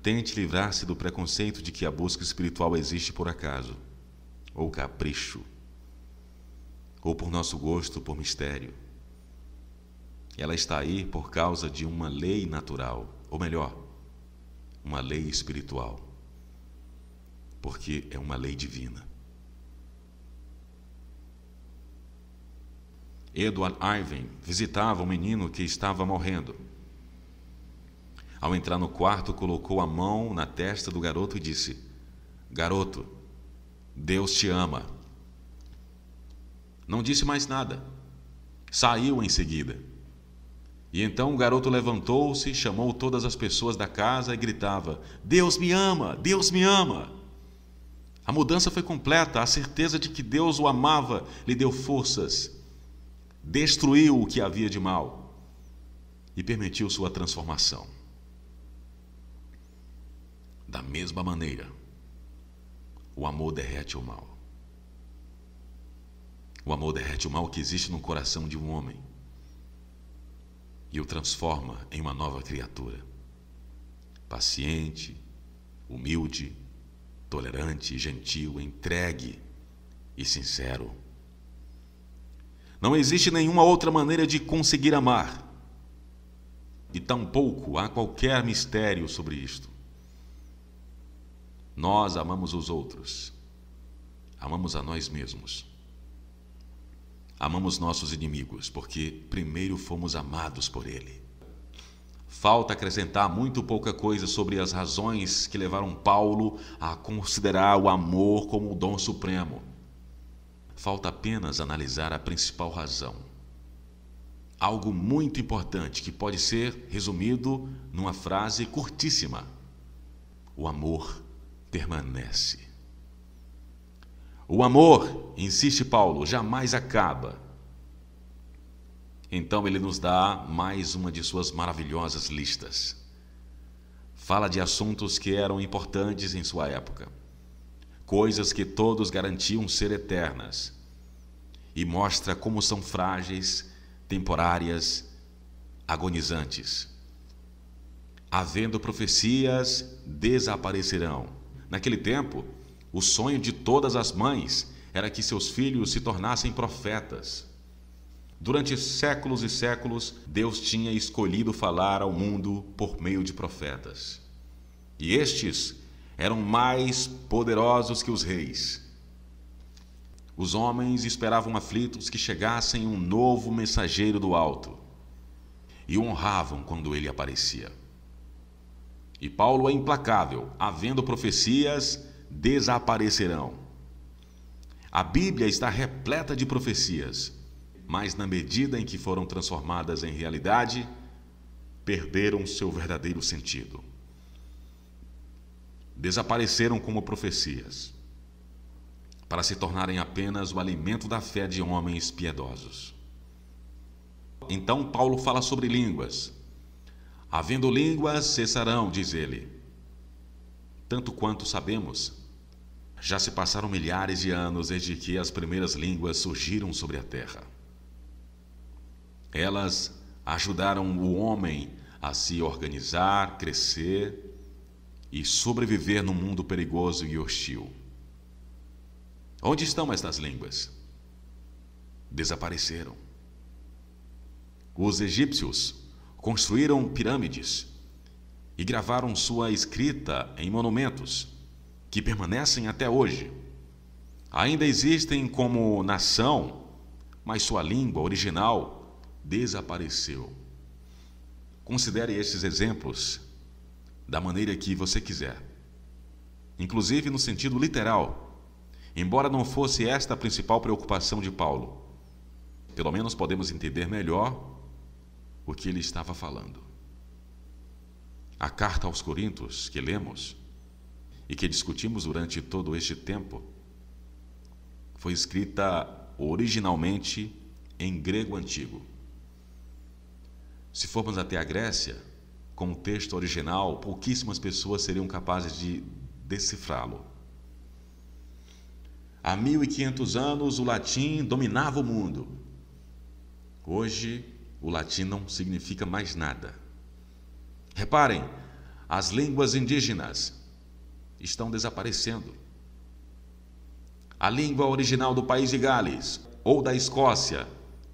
Tente livrar-se do preconceito de que a busca espiritual existe por acaso, ou capricho, ou por nosso gosto por mistério. Ela está aí por causa de uma lei natural, ou melhor, uma lei espiritual porque é uma lei divina. Edward Irving visitava um menino que estava morrendo. Ao entrar no quarto, colocou a mão na testa do garoto e disse: Garoto, Deus te ama. Não disse mais nada. Saiu em seguida. E então o garoto levantou-se, chamou todas as pessoas da casa e gritava: Deus me ama! Deus me ama! A mudança foi completa, a certeza de que Deus o amava lhe deu forças, destruiu o que havia de mal e permitiu sua transformação. Da mesma maneira, o amor derrete o mal. O amor derrete o mal que existe no coração de um homem e o transforma em uma nova criatura. Paciente, humilde, tolerante, gentil, entregue e sincero. Não existe nenhuma outra maneira de conseguir amar. E tampouco há qualquer mistério sobre isto. Nós amamos os outros. Amamos a nós mesmos. Amamos nossos inimigos, porque primeiro fomos amados por Ele. Falta acrescentar muito pouca coisa sobre as razões que levaram Paulo a considerar o amor como o dom supremo. Falta apenas analisar a principal razão. Algo muito importante que pode ser resumido numa frase curtíssima: O amor permanece. O amor, insiste Paulo, jamais acaba. Então ele nos dá mais uma de suas maravilhosas listas. Fala de assuntos que eram importantes em sua época, coisas que todos garantiam ser eternas, e mostra como são frágeis, temporárias, agonizantes. Havendo profecias, desaparecerão. Naquele tempo, o sonho de todas as mães era que seus filhos se tornassem profetas. Durante séculos e séculos, Deus tinha escolhido falar ao mundo por meio de profetas. E estes eram mais poderosos que os reis. Os homens esperavam aflitos que chegassem um novo mensageiro do alto e o honravam quando ele aparecia. E Paulo é implacável, havendo profecias, desaparecerão. A Bíblia está repleta de profecias mas na medida em que foram transformadas em realidade, perderam seu verdadeiro sentido. Desapareceram como profecias, para se tornarem apenas o alimento da fé de homens piedosos. Então Paulo fala sobre línguas. Havendo línguas, cessarão, diz ele. Tanto quanto sabemos, já se passaram milhares de anos desde que as primeiras línguas surgiram sobre a terra. Elas ajudaram o homem a se organizar, crescer e sobreviver num mundo perigoso e hostil. Onde estão estas línguas? Desapareceram. Os egípcios construíram pirâmides e gravaram sua escrita em monumentos que permanecem até hoje. Ainda existem como nação, mas sua língua original desapareceu. Considere estes exemplos da maneira que você quiser, inclusive no sentido literal, embora não fosse esta a principal preocupação de Paulo. Pelo menos podemos entender melhor o que ele estava falando. A carta aos Coríntios que lemos e que discutimos durante todo este tempo foi escrita originalmente em grego antigo. Se formos até a Grécia, com o texto original, pouquíssimas pessoas seriam capazes de decifrá-lo. Há 1500 anos o latim dominava o mundo. Hoje o latim não significa mais nada. Reparem, as línguas indígenas estão desaparecendo. A língua original do país de Gales ou da Escócia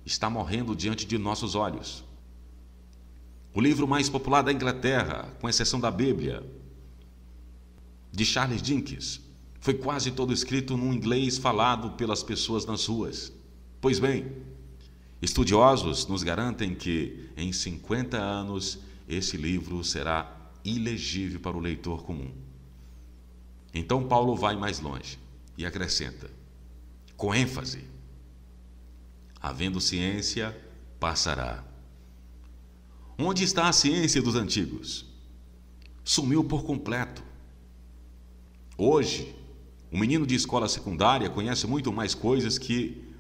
está morrendo diante de nossos olhos. O livro mais popular da Inglaterra, com exceção da Bíblia, de Charles Dickens, foi quase todo escrito num inglês falado pelas pessoas nas ruas. Pois bem, estudiosos nos garantem que em 50 anos esse livro será ilegível para o leitor comum. Então Paulo vai mais longe e acrescenta, com ênfase: havendo ciência, passará, Onde está a ciência dos antigos? Sumiu por completo. Hoje, um menino de escola secundária conhece muito mais coisas que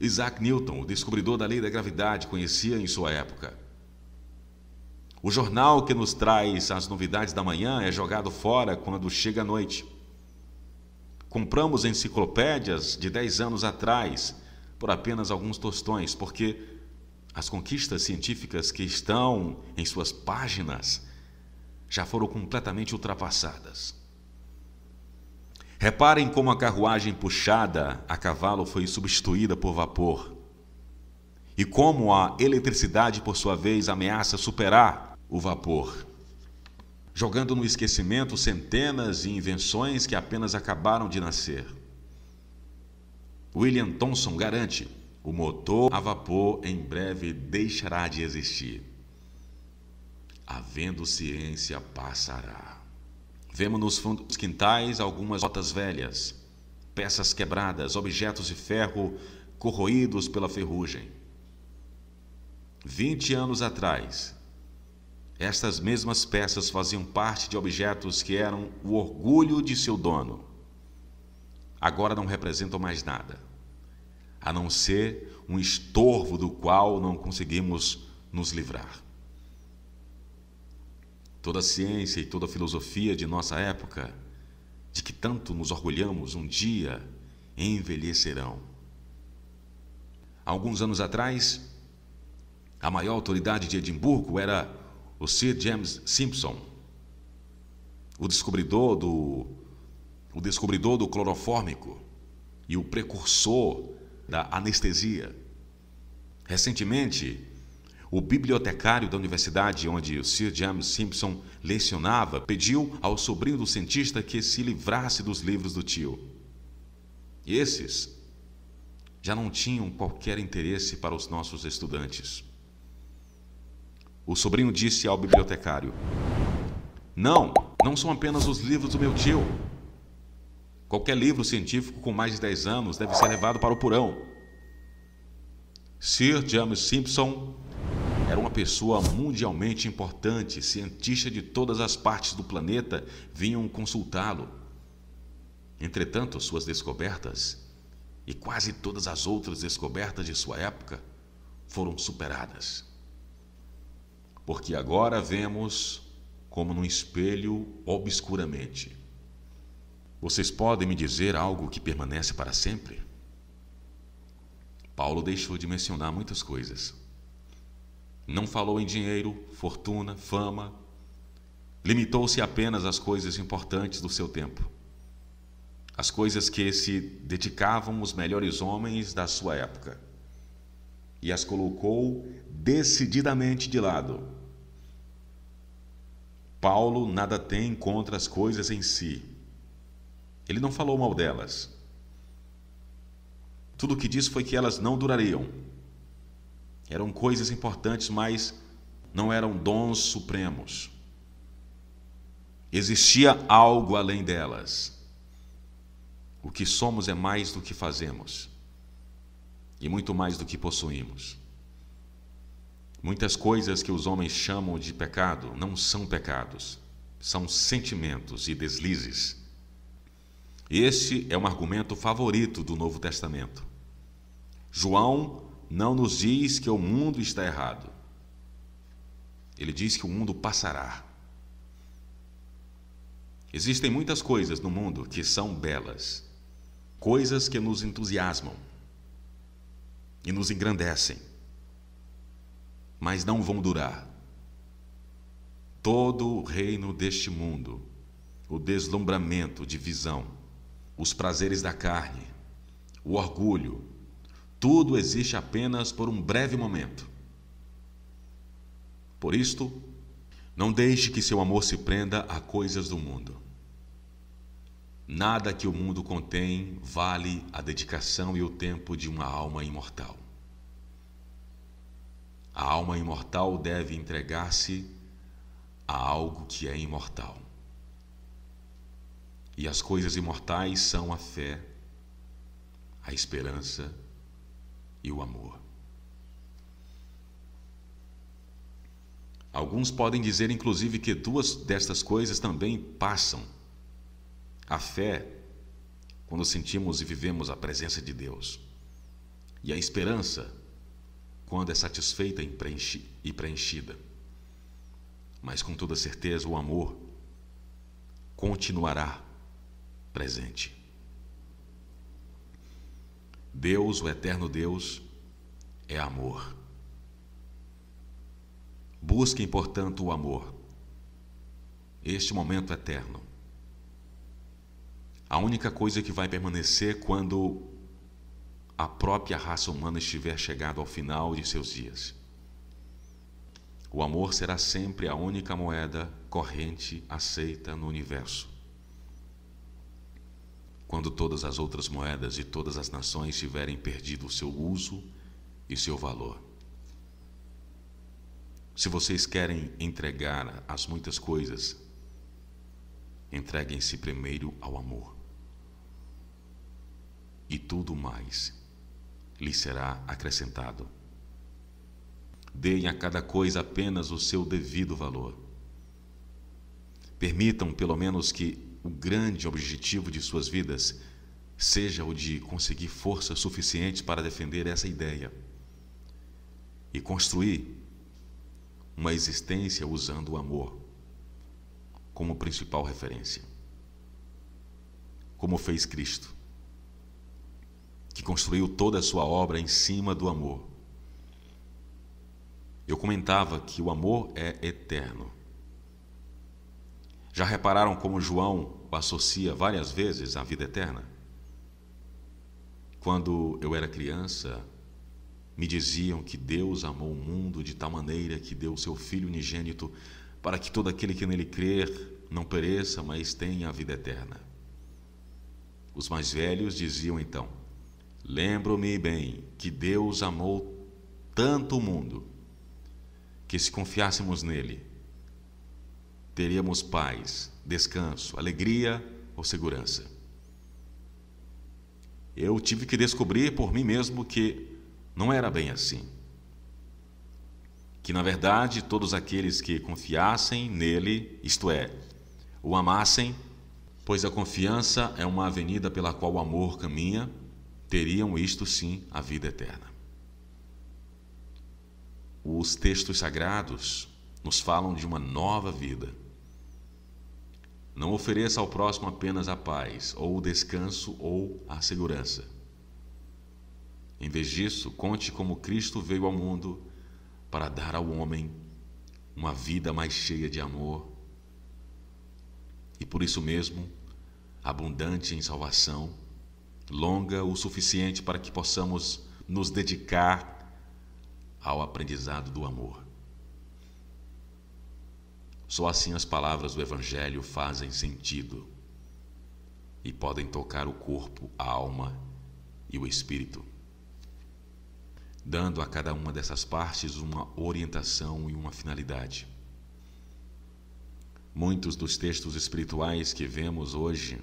Isaac Newton, o descobridor da lei da gravidade, conhecia em sua época. O jornal que nos traz as novidades da manhã é jogado fora quando chega a noite. Compramos enciclopédias de 10 anos atrás por apenas alguns tostões, porque as conquistas científicas que estão em suas páginas já foram completamente ultrapassadas. Reparem como a carruagem puxada a cavalo foi substituída por vapor e como a eletricidade, por sua vez, ameaça superar o vapor, jogando no esquecimento centenas de invenções que apenas acabaram de nascer. William Thomson garante: o motor a vapor em breve deixará de existir. Havendo ciência, passará. Vemos nos fundos dos quintais algumas botas velhas, peças quebradas, objetos de ferro corroídos pela ferrugem. Vinte anos atrás, estas mesmas peças faziam parte de objetos que eram o orgulho de seu dono. Agora não representam mais nada a não ser um estorvo do qual não conseguimos nos livrar. Toda a ciência e toda a filosofia de nossa época, de que tanto nos orgulhamos, um dia envelhecerão. alguns anos atrás, a maior autoridade de Edimburgo era o Sir James Simpson, o descobridor do o descobridor do clorofórmico e o precursor da anestesia. Recentemente, o bibliotecário da universidade onde o Sir James Simpson lecionava pediu ao sobrinho do cientista que se livrasse dos livros do tio. E esses já não tinham qualquer interesse para os nossos estudantes. O sobrinho disse ao bibliotecário: Não, não são apenas os livros do meu tio. Qualquer livro científico com mais de 10 anos deve ser levado para o porão. Sir James Simpson era uma pessoa mundialmente importante, cientistas de todas as partes do planeta vinham consultá-lo. Entretanto, suas descobertas e quase todas as outras descobertas de sua época foram superadas. Porque agora vemos como num espelho obscuramente. Vocês podem me dizer algo que permanece para sempre? Paulo deixou de mencionar muitas coisas. Não falou em dinheiro, fortuna, fama. Limitou-se apenas às coisas importantes do seu tempo. As coisas que se dedicavam os melhores homens da sua época. E as colocou decididamente de lado. Paulo nada tem contra as coisas em si, ele não falou mal delas. Tudo o que disse foi que elas não durariam. Eram coisas importantes, mas não eram dons supremos. Existia algo além delas. O que somos é mais do que fazemos e muito mais do que possuímos. Muitas coisas que os homens chamam de pecado não são pecados, são sentimentos e deslizes este é um argumento favorito do Novo Testamento. João não nos diz que o mundo está errado. Ele diz que o mundo passará. Existem muitas coisas no mundo que são belas, coisas que nos entusiasmam e nos engrandecem, mas não vão durar. Todo o reino deste mundo, o deslumbramento de visão, os prazeres da carne, o orgulho, tudo existe apenas por um breve momento. Por isto, não deixe que seu amor se prenda a coisas do mundo. Nada que o mundo contém vale a dedicação e o tempo de uma alma imortal. A alma imortal deve entregar-se a algo que é imortal. E as coisas imortais são a fé, a esperança e o amor. Alguns podem dizer, inclusive, que duas destas coisas também passam. A fé, quando sentimos e vivemos a presença de Deus, e a esperança, quando é satisfeita e preenchida. Mas com toda certeza, o amor continuará presente. Deus, o eterno Deus, é amor. Busquem, portanto, o amor, este momento eterno. A única coisa que vai permanecer quando a própria raça humana estiver chegado ao final de seus dias. O amor será sempre a única moeda corrente aceita no universo quando todas as outras moedas de todas as nações tiverem perdido o seu uso e seu valor. Se vocês querem entregar as muitas coisas, entreguem-se primeiro ao amor. E tudo mais lhe será acrescentado. Deem a cada coisa apenas o seu devido valor. Permitam, pelo menos, que o grande objetivo de suas vidas seja o de conseguir força suficiente para defender essa ideia e construir uma existência usando o amor como principal referência. Como fez Cristo, que construiu toda a sua obra em cima do amor. Eu comentava que o amor é eterno. Já repararam como João o associa várias vezes à vida eterna? Quando eu era criança, me diziam que Deus amou o mundo de tal maneira que deu o seu Filho unigênito para que todo aquele que nele crer não pereça, mas tenha a vida eterna. Os mais velhos diziam então: Lembro-me bem que Deus amou tanto o mundo que, se confiássemos nele, teríamos paz, descanso, alegria ou segurança. Eu tive que descobrir por mim mesmo que não era bem assim. Que na verdade todos aqueles que confiassem nele, isto é, o amassem, pois a confiança é uma avenida pela qual o amor caminha, teriam isto sim a vida eterna. Os textos sagrados nos falam de uma nova vida não ofereça ao próximo apenas a paz, ou o descanso, ou a segurança. Em vez disso, conte como Cristo veio ao mundo para dar ao homem uma vida mais cheia de amor e por isso mesmo abundante em salvação, longa o suficiente para que possamos nos dedicar ao aprendizado do amor. Só assim as palavras do Evangelho fazem sentido e podem tocar o corpo, a alma e o espírito, dando a cada uma dessas partes uma orientação e uma finalidade. Muitos dos textos espirituais que vemos hoje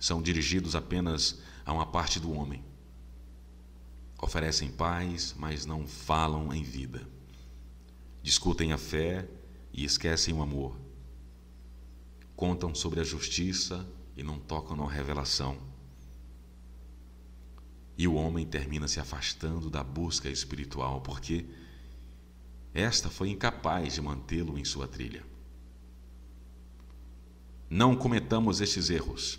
são dirigidos apenas a uma parte do homem. Oferecem paz, mas não falam em vida. Discutem a fé, e esquecem o amor. Contam sobre a justiça e não tocam na revelação. E o homem termina se afastando da busca espiritual porque esta foi incapaz de mantê-lo em sua trilha. Não cometamos estes erros.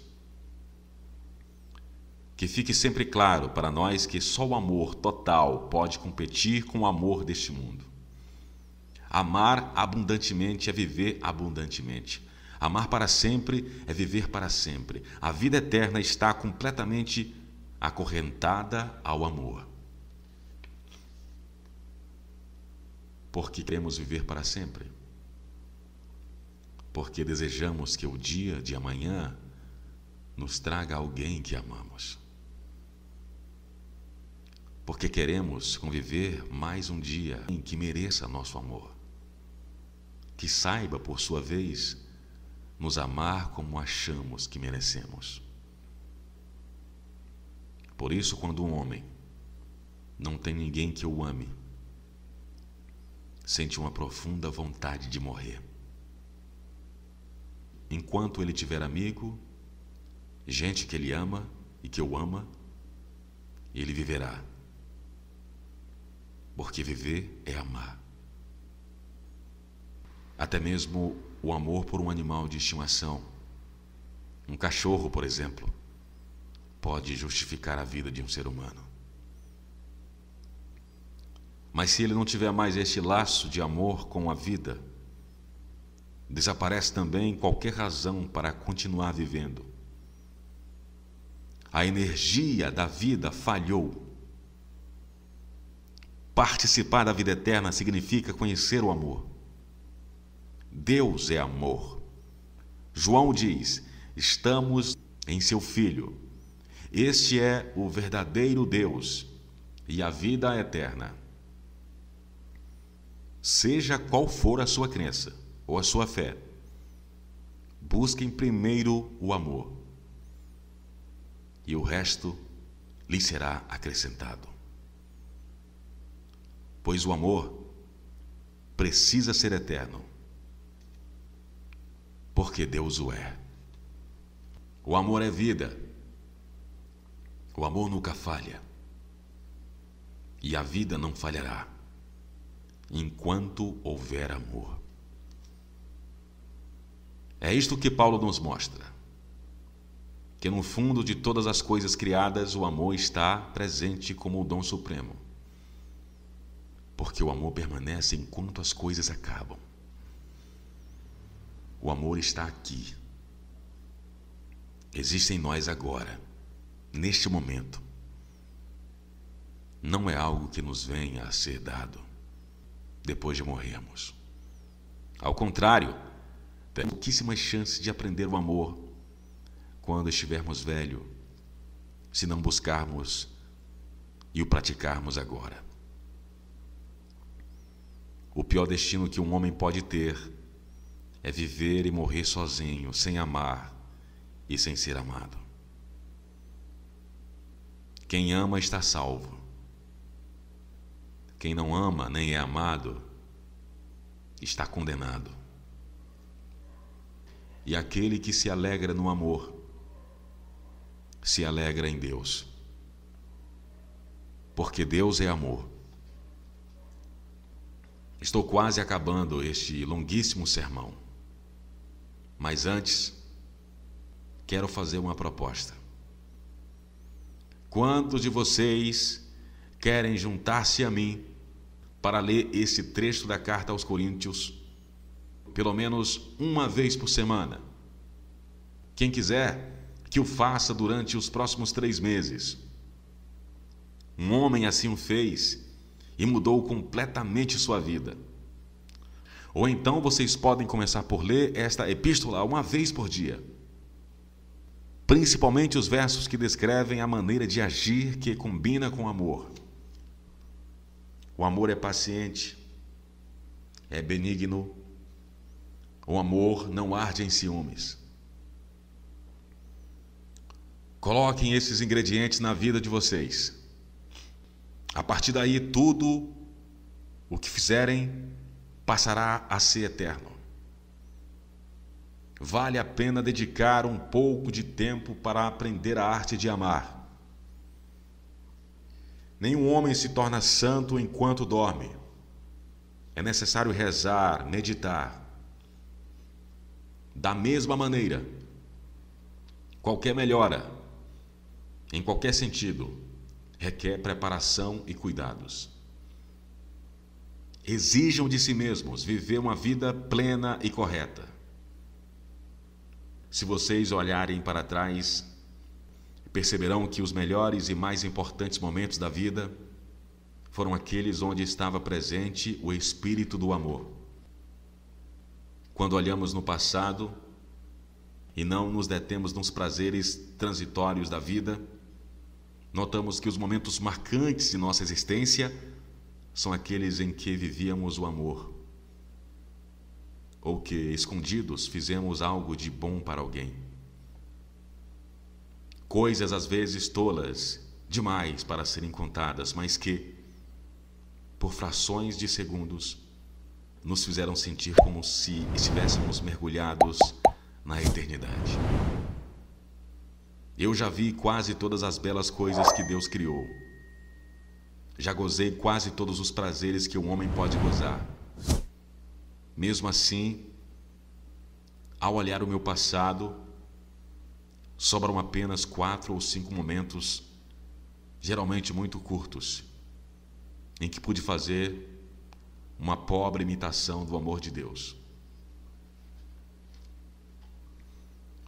Que fique sempre claro para nós que só o amor total pode competir com o amor deste mundo. Amar abundantemente é viver abundantemente. Amar para sempre é viver para sempre. A vida eterna está completamente acorrentada ao amor. Porque queremos viver para sempre. Porque desejamos que o dia de amanhã nos traga alguém que amamos. Porque queremos conviver mais um dia em que mereça nosso amor que saiba, por sua vez, nos amar como achamos que merecemos. Por isso, quando um homem não tem ninguém que o ame, sente uma profunda vontade de morrer. Enquanto ele tiver amigo, gente que ele ama e que o ama, ele viverá. Porque viver é amar até mesmo o amor por um animal de estimação. Um cachorro, por exemplo, pode justificar a vida de um ser humano. Mas se ele não tiver mais este laço de amor com a vida, desaparece também qualquer razão para continuar vivendo. A energia da vida falhou. Participar da vida eterna significa conhecer o amor. Deus é amor. João diz: estamos em seu Filho. Este é o verdadeiro Deus e a vida eterna. Seja qual for a sua crença ou a sua fé, busquem primeiro o amor e o resto lhe será acrescentado. Pois o amor precisa ser eterno porque Deus o é. O amor é vida. O amor nunca falha. E a vida não falhará enquanto houver amor. É isto que Paulo nos mostra: que no fundo de todas as coisas criadas, o amor está presente como o dom supremo. Porque o amor permanece enquanto as coisas acabam. O amor está aqui. Existe em nós agora, neste momento. Não é algo que nos venha a ser dado depois de morrermos. Ao contrário, temos pouquíssimas chances de aprender o amor quando estivermos velho, se não buscarmos e o praticarmos agora. O pior destino que um homem pode ter é viver e morrer sozinho, sem amar e sem ser amado. Quem ama está salvo. Quem não ama nem é amado está condenado. E aquele que se alegra no amor se alegra em Deus. Porque Deus é amor. Estou quase acabando este longuíssimo sermão. Mas antes, quero fazer uma proposta. Quantos de vocês querem juntar-se a mim para ler esse trecho da carta aos Coríntios pelo menos uma vez por semana? Quem quiser, que o faça durante os próximos três meses. Um homem assim o fez e mudou completamente sua vida. Ou então vocês podem começar por ler esta epístola uma vez por dia. Principalmente os versos que descrevem a maneira de agir que combina com o amor. O amor é paciente, é benigno. O amor não arde em ciúmes. Coloquem esses ingredientes na vida de vocês. A partir daí, tudo o que fizerem passará a ser eterno. Vale a pena dedicar um pouco de tempo para aprender a arte de amar. Nenhum homem se torna santo enquanto dorme. É necessário rezar, meditar. Da mesma maneira, qualquer melhora, em qualquer sentido, requer preparação e cuidados. Exijam de si mesmos viver uma vida plena e correta. Se vocês olharem para trás, perceberão que os melhores e mais importantes momentos da vida foram aqueles onde estava presente o espírito do amor. Quando olhamos no passado e não nos detemos nos prazeres transitórios da vida, notamos que os momentos marcantes de nossa existência são aqueles em que vivíamos o amor, ou que, escondidos, fizemos algo de bom para alguém. Coisas às vezes tolas, demais para serem contadas, mas que, por frações de segundos, nos fizeram sentir como se estivéssemos mergulhados na eternidade. Eu já vi quase todas as belas coisas que Deus criou já gozei quase todos os prazeres que um homem pode gozar. Mesmo assim, ao olhar o meu passado, sobram apenas quatro ou cinco momentos, geralmente muito curtos, em que pude fazer uma pobre imitação do amor de Deus.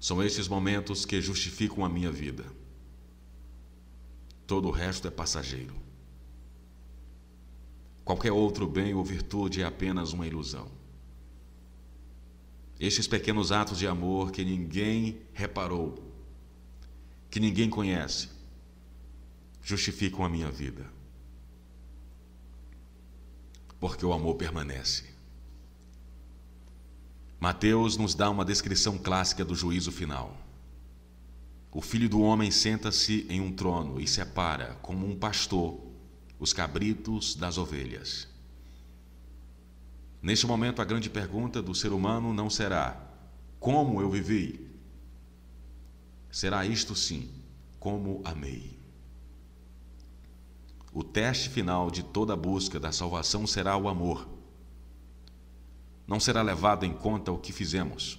São estes momentos que justificam a minha vida. Todo o resto é passageiro. Qualquer outro bem ou virtude é apenas uma ilusão. Estes pequenos atos de amor que ninguém reparou, que ninguém conhece, justificam a minha vida. Porque o amor permanece. Mateus nos dá uma descrição clássica do juízo final. O filho do homem senta-se em um trono e separa, como um pastor, os cabritos das ovelhas. Neste momento, a grande pergunta do ser humano não será: como eu vivi? Será isto sim, como amei. O teste final de toda a busca da salvação será o amor. Não será levado em conta o que fizemos,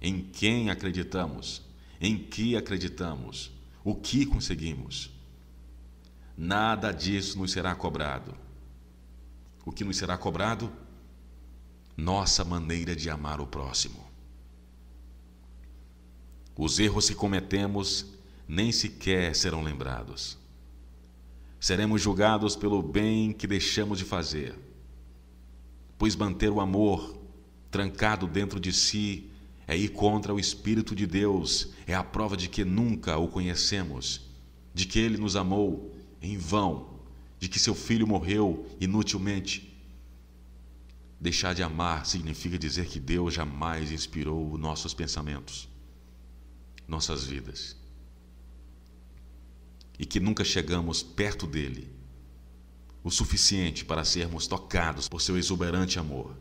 em quem acreditamos, em que acreditamos, o que conseguimos nada disso nos será cobrado. O que nos será cobrado? Nossa maneira de amar o próximo. Os erros que cometemos nem sequer serão lembrados. Seremos julgados pelo bem que deixamos de fazer. Pois manter o amor trancado dentro de si é ir contra o Espírito de Deus, é a prova de que nunca o conhecemos, de que ele nos amou em vão de que seu filho morreu inutilmente. Deixar de amar significa dizer que Deus jamais inspirou nossos pensamentos, nossas vidas, e que nunca chegamos perto dele o suficiente para sermos tocados por seu exuberante amor.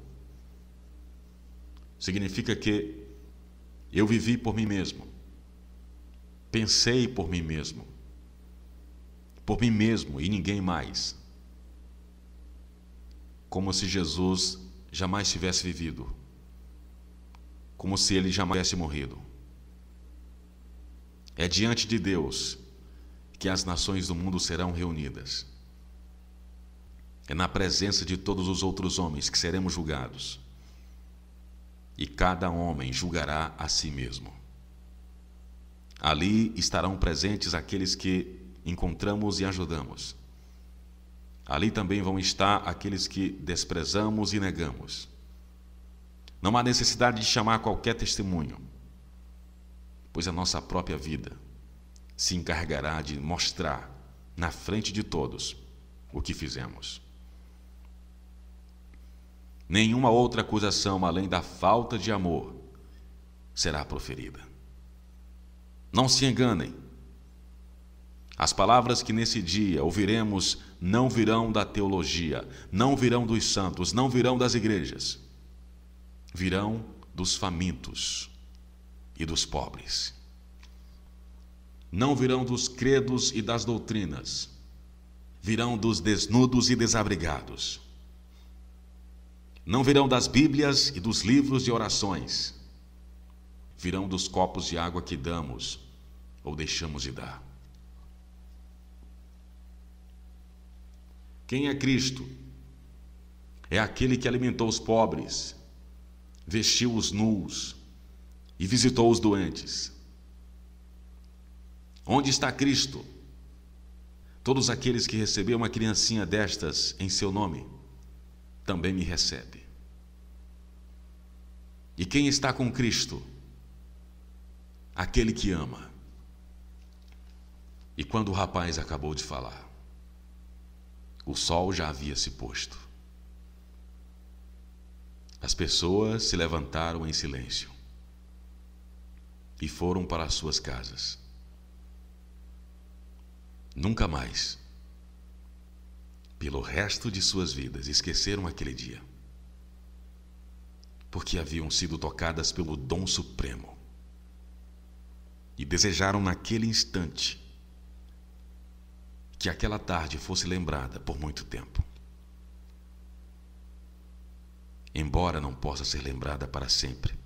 Significa que eu vivi por mim mesmo, pensei por mim mesmo, por mim mesmo e ninguém mais. Como se Jesus jamais tivesse vivido. Como se ele jamais tivesse morrido. É diante de Deus que as nações do mundo serão reunidas. É na presença de todos os outros homens que seremos julgados. E cada homem julgará a si mesmo. Ali estarão presentes aqueles que encontramos e ajudamos. Ali também vão estar aqueles que desprezamos e negamos. Não há necessidade de chamar qualquer testemunho, pois a nossa própria vida se encarregará de mostrar na frente de todos o que fizemos. Nenhuma outra acusação além da falta de amor será proferida. Não se enganem as palavras que nesse dia ouviremos não virão da teologia, não virão dos santos, não virão das igrejas. Virão dos famintos e dos pobres. Não virão dos credos e das doutrinas. Virão dos desnudos e desabrigados. Não virão das Bíblias e dos livros de orações. Virão dos copos de água que damos ou deixamos de dar Quem é Cristo? É aquele que alimentou os pobres, vestiu os nus e visitou os doentes. Onde está Cristo? Todos aqueles que receberam uma criancinha destas em seu nome também me recebe. E quem está com Cristo? Aquele que ama. E quando o rapaz acabou de falar, o sol já havia se posto. As pessoas se levantaram em silêncio e foram para as suas casas. Nunca mais, pelo resto de suas vidas, esqueceram aquele dia, porque haviam sido tocadas pelo dom supremo e desejaram naquele instante que aquela tarde fosse lembrada por muito tempo. Embora não possa ser lembrada para sempre,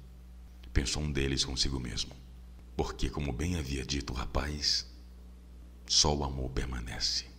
pensou um deles consigo mesmo, porque, como bem havia dito o rapaz, só o amor permanece.